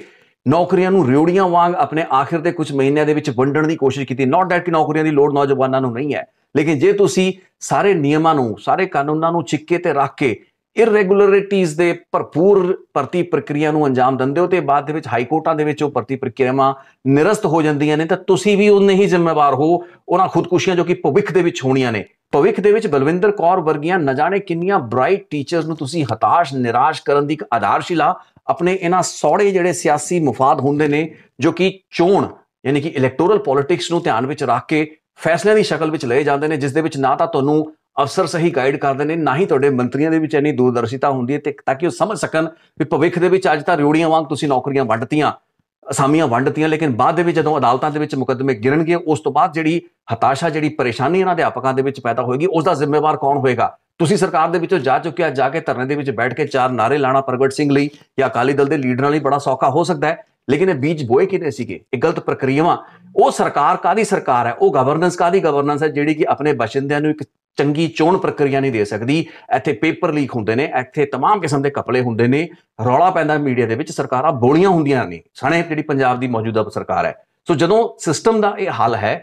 ਨੌਕਰੀਆਂ ਨੂੰ ਰਿਉੜੀਆਂ ਵਾਂਗ ਆਪਣੇ ਆਖਿਰ ਦੇ ਕੁਝ ਮਹੀਨਿਆਂ ਦੇ ਵਿੱਚ ਵੰਡਣ ਦੀ ਕੋਸ਼ਿਸ਼ ਕੀਤੀ ਨਾਟ ਦੈਟ ਕਿ ਨੌਕਰੀਆਂ ਦੀ ਲੋੜ ਨੌਜਵਾਨਾਂ ਨੂੰ ਨਹੀਂ ਹੈ ਲੇਕਿਨ ਜੇ ਤੁਸੀਂ ਸਾਰੇ ਨਿਯਮਾਂ ਨੂੰ ਸਾਰੇ ਕਾਨੂੰਨਾਂ ਨੂੰ ਚਿੱਕੇ ਤੇ ਰੱਖ ਕੇ ਇਰਰੈਗੂਲਰਿਟੀਜ਼ ਦੇ ਭਰਪੂਰ ਭਰਤੀ ਪ੍ਰਕਿਰਿਆ ਨੂੰ ਅੰਜਾਮ ਦਿੰਦੇ ਹੋ ਤੇ ਬਾਅਦ ਦੇ ਵਿੱਚ ਹਾਈ ਕੋਰਟਾਂ ਦੇ ਵਿੱਚ ਉਹ ਭਰਤੀ ਪ੍ਰਕਿਰਿਆਵਾਂ ਨਿਰਸਤ ਹੋ ਜਾਂਦੀਆਂ ਨੇ ਤਾਂ ਤੁਸੀਂ ਵੀ ਉਹਨੇ ਹੀ ਜ਼ਿੰਮੇਵਾਰ ਹੋ ਉਹਨਾਂ ਖੁਦਕੁਸ਼ੀਆਂ ਜੋ ਕਿ ਭਵਿੱਖ ਦੇ ਵਿੱਚ ਹੋਣੀਆਂ ਨੇ ਭਵਿੱਖ ਦੇ ਵਿੱਚ ਬਲਵਿੰਦਰ ਕੌਰ ਵਰਗੀਆਂ ਨਾ ਜਾਣੇ ਕਿੰਨੀਆਂ ਬ੍ਰਾਈਟ ਟੀਚਰਸ ਨੂੰ ਤੁਸੀਂ ਹਤਾਸ਼ ਨਿਰਾਸ਼ ਕਰਨ ਦੀ ਇੱਕ ਆਧਾਰਸ਼ਿਲਾ ਆਪਣੇ ਇਹਨਾਂ ਸੌੜੇ ਜਿਹੜੇ ਸਿਆਸੀ ਮਫਾਦ ਹੁੰਦੇ ਨੇ ਜੋ ਕਿ ਚੋਣ ਯਾਨੀ ਕਿ ਇਲੈਕਟੋਰਲ ਪੋਲਿਟਿਕਸ ਨੂੰ ਧਿਆਨ ਵਿੱਚ ਰੱਖ ਕੇ ਫੈਸਲਿਆਂ ਦੀ ਸ਼ਕਲ ਵਿੱਚ ਲਏ ਜਾਂਦੇ ਨੇ ਜਿਸ ਦੇ ਵਿੱਚ ਨਾ ਤਾਂ ਤੁਹਾਨੂੰ ਅਫਸਰ ਸਹੀ ਗਾਈਡ ਕਰਦੇ ਨੇ ਨਾ ਹੀ ਤੁਹਾਡੇ ਮੰਤਰੀਆਂ ਦੇ ਵਿੱਚ ਇੰਨੀ ਦੂਰਦਰਸ਼ਿਤਾ ਹੁੰਦੀ ਹੈ ਤੇ ਤਾਂ ਕਿ ਉਹ ਸਮਝ ਸਕਣ ਕਿ ਭਵਿੱਖ ਦੇ ਵਿੱਚ ਅੱਜ ਤਾਂ ਰਿਉੜੀਆਂ ਵਾਂਗ ਤੁਸੀਂ ਨੌਕਰੀਆਂ ਵੰਡਤੀਆਂ ਅਸਾਮੀਆਂ ਵੰਡਤੀਆਂ ਲੇਕਿਨ ਬਾਅਦ ਦੇ ਵਿੱਚ ਜਦੋਂ ਅਦਾਲਤਾਂ ਦੇ ਵਿੱਚ ਮੁਕੱਦਮੇ ਗਿਰਨਗੇ ਉਸ ਤੋਂ ਬਾਅਦ ਜਿਹੜੀ ਹਤਾਸ਼ਾ ਜਿਹੜੀ ਪਰੇਸ਼ਾਨੀ ਇਹਨਾਂ ਦੇ ਅਧਿਆਪਕਾਂ ਦੇ ਵਿੱਚ ਪੈਦਾ ਹੋਏਗੀ ਉਸ ਦਾ ਜ਼ਿੰਮੇਵਾਰ ਕੌਣ ਹੋਏਗਾ ਤੁਸੀਂ ਸਰਕਾਰ ਦੇ ਵਿੱਚੋਂ ਜਾ ਚੁੱਕਿਆ ਜਾ ਕੇ ਧਰਨੇ ਦੇ ਵਿੱਚ ਬੈਠ ਕੇ ਚਾਰ ਨਾਰੇ ਲਾਣਾ ਪ੍ਰਗਟ ਸਿੰਘ ਲਈ ਜਾਂ ਅਕਾਲੀ ਦਲ ਦੇ ਲੀਡਰਾਂ ਲਈ ਬੜਾ ਸੌਖਾ ਹੋ ਸਕਦਾ ਹੈ ਲੇਕਿਨ ਇਹ ਬੀਜ ਬੋਏ ਕਿਨੇ ਸੀਗੇ ਇਹ ਗਲਤ ਪ੍ਰਕਿਰਿਆਵਾਂ ਉਹ ਸਰਕਾਰ ਕਾਦੀ ਸਰਕਾਰ ਹੈ ਉਹ ਗਵਰਨੈਂਸ ਕਾਦੀ ਗਵਰਨੈਂਸ ਹੈ ਜਿਹੜੀ ਕਿ ਆਪਣੇ ਬਸ਼ਿੰਦਿਆਂ ਨੂੰ ਇੱਕ ਚੰਗੀ ਚੋਣ ਪ੍ਰਕਿਰਿਆ ਨਹੀਂ ਦੇ ਸਕਦੀ ਇੱਥੇ ਪੇਪਰ ਲੀਕ ਹੁੰਦੇ ਨੇ ਇੱਥੇ तमाम ਕਿਸਮ ਦੇ ਕਪਲੇ ਹੁੰਦੇ ਨੇ ਰੌਲਾ ਪੈਂਦਾ ਮੀਡੀਆ ਦੇ ਵਿੱਚ ਸਰਕਾਰਾਂ ਬੋਲੀਆਂ ਹੁੰਦੀਆਂ ਨੇ ਸਣੇ ਜਿਹੜੀ ਪੰਜਾਬ ਦੀ ਮੌਜੂਦਾ ਸਰਕਾਰ ਹੈ ਸੋ ਜਦੋਂ ਸਿਸਟਮ ਦਾ ਇਹ ਹੱਲ ਹੈ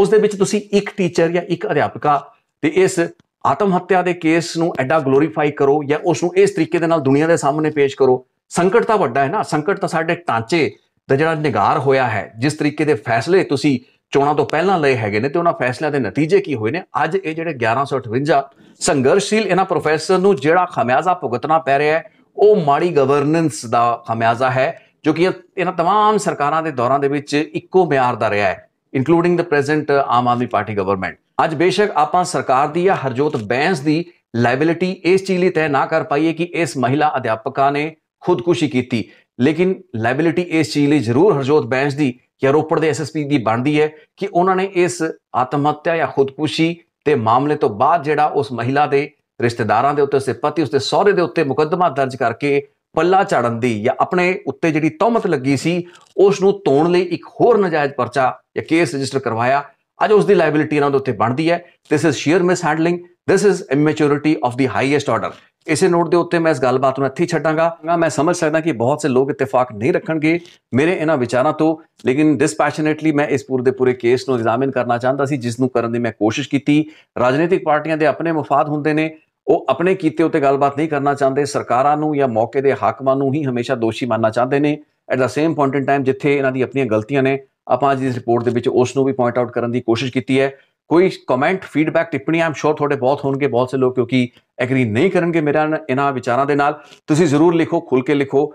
ਉਸ ਦੇ ਵਿੱਚ ਤੁਸੀਂ ਇੱਕ ਟੀਚਰ ਜਾਂ ਇੱਕ ਅਧਿਆਪਕਾ ਤੇ ਇਸ ਆਤਮ ਹੱਤਿਆ ਦੇ ਕੇਸ ਨੂੰ ਐਡਾ ਗਲੋਰੀਫਾਈ ਕਰੋ ਜਾਂ ਉਸ ਨੂੰ ਇਸ ਤਰੀਕੇ ਦੇ ਨਾਲ ਦੁਨੀਆ ਦੇ ਸਾਹਮਣੇ ਪੇਸ਼ ਕਰੋ ਸੰਕਟ ਤਾਂ ਵੱਡਾ ਹੈ ਨਾ ਸੰਕਟ ਤਾਂ ਸਾਡੇ ਟਾਂਚੇ ਦਾ ਜਿਹੜਾ ਨਿਗਾਰ ਹੋਇਆ ਹੈ ਜਿਸ ਤਰੀਕੇ ਦੇ ਫੈਸਲੇ ਤੁਸੀਂ ਚੋਣਾਂ ਤੋਂ ਪਹਿਲਾਂ ਲਏ ਹੈਗੇ ਨੇ ਤੇ ਉਹਨਾਂ ਫੈਸਲਿਆਂ ਦੇ ਨਤੀਜੇ ਕੀ ਹੋਏ ਨੇ ਅੱਜ ਇਹ ਜਿਹੜੇ 1158 ਸੰਘਰਸ਼ੀਲ ਇਹਨਾਂ ਪ੍ਰੋਫੈਸਰ ਨੂੰ ਜਿਹੜਾ ਖਮਿਆਜ਼ਾ ਭੁਗਤਣਾ ਪੈ ਰਿਹਾ ਹੈ ਉਹ ਮਾੜੀ ਗਵਰਨੈਂਸ ਦਾ ਖਮਿਆਜ਼ਾ ਹੈ ਜੋ ਕਿ ਇਹਨਾਂ तमाम ਸਰਕਾਰਾਂ ਦੇ ਦੌਰਾਂ ਦੇ ਵਿੱਚ ਇੱਕੋ ਮਿਆਰ ਦਾ ਰਿਹਾ ਹੈ including the present Aam Aadmi party government ਅੱਜ ਬੇਸ਼ੱਕ ਆਪਾਂ ਸਰਕਾਰ ਦੀ ਜਾਂ ਹਰਜੋਤ ਬੈਂਸ ਦੀ ਲਾਇਬਿਲਿਟੀ ਇਸ ਚੀਜ਼ ਲਈ ਤੈਅ ਨਾ ਕਰ ਪਾਈਏ ਕਿ ਇਸ ਮਹਿਲਾ ਅਧਿਆਪਕਾ ਨੇ ਖੁਦਕੁਸ਼ੀ ਕੀਤੀ ਲੇਕਿਨ ਲਾਇਬਿਲਿਟੀ ਇਸ ਚੀਜ਼ ਲਈ ਜ਼ਰੂਰ ਹਰਜੋਤ ਬੈਂਸ ਦੀ ਜਾਂ ਰੋਪੜ ਦੇ ਐਸਐਸਪੀ ਦੀ ਬਣਦੀ ਹੈ ਕਿ ਉਹਨਾਂ ਨੇ ਇਸ ਆਤਮ ਹੱਤਿਆ ਜਾਂ ਖੁਦਕੁਸ਼ੀ ਤੇ ਮਾਮਲੇ ਤੋਂ ਬਾਅਦ ਜਿਹੜਾ ਉਸ ਮਹਿਲਾ ਦੇ ਰਿਸ਼ਤੇਦਾਰਾਂ ਦੇ ਉੱਤੇ ਸੇ ਪਤੀ ਉਸਦੇ ਸਹੁਰੇ ਦੇ ਉੱਤੇ ਮੁਕੱਦਮਾ ਦਰਜ ਕਰਕੇ ਪੱਲਾ ਝਾੜਨ ਦੀ ਜਾਂ ਆਪਣੇ ਉੱਤੇ ਜਿਹੜੀ ਤੌਮਤ ਲੱਗੀ ਸੀ ਉਸ ਨੂੰ ਤੋੜਨ ਲਈ ਇੱਕ ਹੋਰ ਨਜਾਇਜ਼ ਪਰਚਾ ਜਾਂ ਕੇਸ ਰਜਿਸਟਰ ਕਰਵਾਇਆ ਅੱਜ ਉਸ ਦੀ ਲਾਇਬਿਲਿਟੀ ਇਹਨਾਂ ਦੇ ਉੱਤੇ ਬਣਦੀ ਹੈ this is sheer mishandling this is immaturity of the highest order ਇਸੇ ਨੋਟ ਦੇ ਉੱਤੇ ਮੈਂ ਇਸ ਗੱਲਬਾਤ ਨੂੰ ਇੱਥੇ ਛੱਡਾਂਗਾ ਮੈਂ ਸਮਝ ਸਕਦਾ ਕਿ ਬਹੁਤ ਸੇ ਲੋਕ ਇਤਫਾਕ ਨਹੀਂ ਰੱਖਣਗੇ ਮੇਰੇ ਇਹਨਾਂ ਵਿਚਾਰਾਂ ਤੋਂ ਲੇਕਿਨ ਡਿਸਪੈਸ਼ਨੇਟਲੀ ਮੈਂ ਇਸ ਪੂਰੇ ਦੇ ਪੂਰੇ ਕੇਸ ਨੂੰ ਐਗਜ਼ਾਮਿਨ ਕਰਨਾ ਚਾਹੁੰਦਾ ਸੀ ਜਿਸ ਨੂੰ ਕਰਨ ਦੀ ਮੈਂ ਕੋਸ਼ਿਸ਼ ਕੀਤੀ ਰਾਜਨੀਤਿਕ ਪਾਰਟੀਆਂ ਦੇ ਆਪਣੇ ਮਫਾਦ ਹੁੰਦੇ ਨੇ ਉਹ ਆਪਣੇ ਕੀਤੇ ਉੱਤੇ ਗੱਲਬਾਤ ਨਹੀਂ ਕਰਨਾ ਚਾਹੁੰਦੇ ਸਰਕਾਰਾਂ ਨੂੰ ਜਾਂ ਮੌਕੇ ਦੇ ਹਾਕਮਾਂ ਨੂੰ ਹੀ ਹਮੇਸ਼ਾ ਦੋਸ਼ੀ ਮੰਨਣਾ ਚਾਹੁੰਦੇ ਨੇ at the same point in time ਜਿੱਥੇ ਇਹਨਾਂ ਦੀ ਆਪਣੀਆਂ ਗਲਤੀਆਂ ਨੇ ਆਪਾਂ ਅੱਜ ਇਸ ਰਿਪੋਰਟ ਦੇ ਵਿੱਚ ਉਸ ਨੂੰ ਵੀ ਪੁਆਇੰਟ ਆਊਟ ਕਰਨ ਦੀ ਕੋਸ਼ਿਸ਼ ਕੀਤੀ ਹੈ ਕੋਈ ਕਮੈਂਟ ਫੀਡਬੈਕ ਟਿੱਪਣੀ ਆਮ ਸ਼ੋਰ ਤੁਹਾਡੇ ਬਹੁਤ ਹੋਣਗੇ ਬਹੁਤ ਸੇ ਲੋਕ ਕਿਉਂਕਿ ਐਗਰੀ ਨਹੀਂ ਕਰਨਗੇ ਮੇਰਾ ਇਹਨਾਂ ਵਿਚਾਰਾਂ ਦੇ ਨਾਲ ਤੁਸੀਂ ਜ਼ਰੂਰ ਲਿਖੋ ਖੁੱਲ ਕੇ ਲਿਖੋ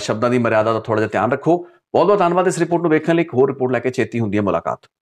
ਸ਼ਬਦਾਂ ਦੀ ਮਰਿਆਦਾ ਦਾ ਥੋੜਾ ਜਿਹਾ ਧਿਆਨ ਰੱਖੋ ਬਹੁਤ ਬਹੁਤ ਧੰਨਵਾਦ ਇਸ ਰਿਪੋਰਟ ਨੂੰ ਵੇਖਣ ਲਈ ਇੱਕ ਹੋਰ ਰਿਪੋਰਟ ਲੈ ਕੇ ਛੇਤੀ ਹੁੰਦੀ ਹੈ ਮੁਲਾਕਾਤ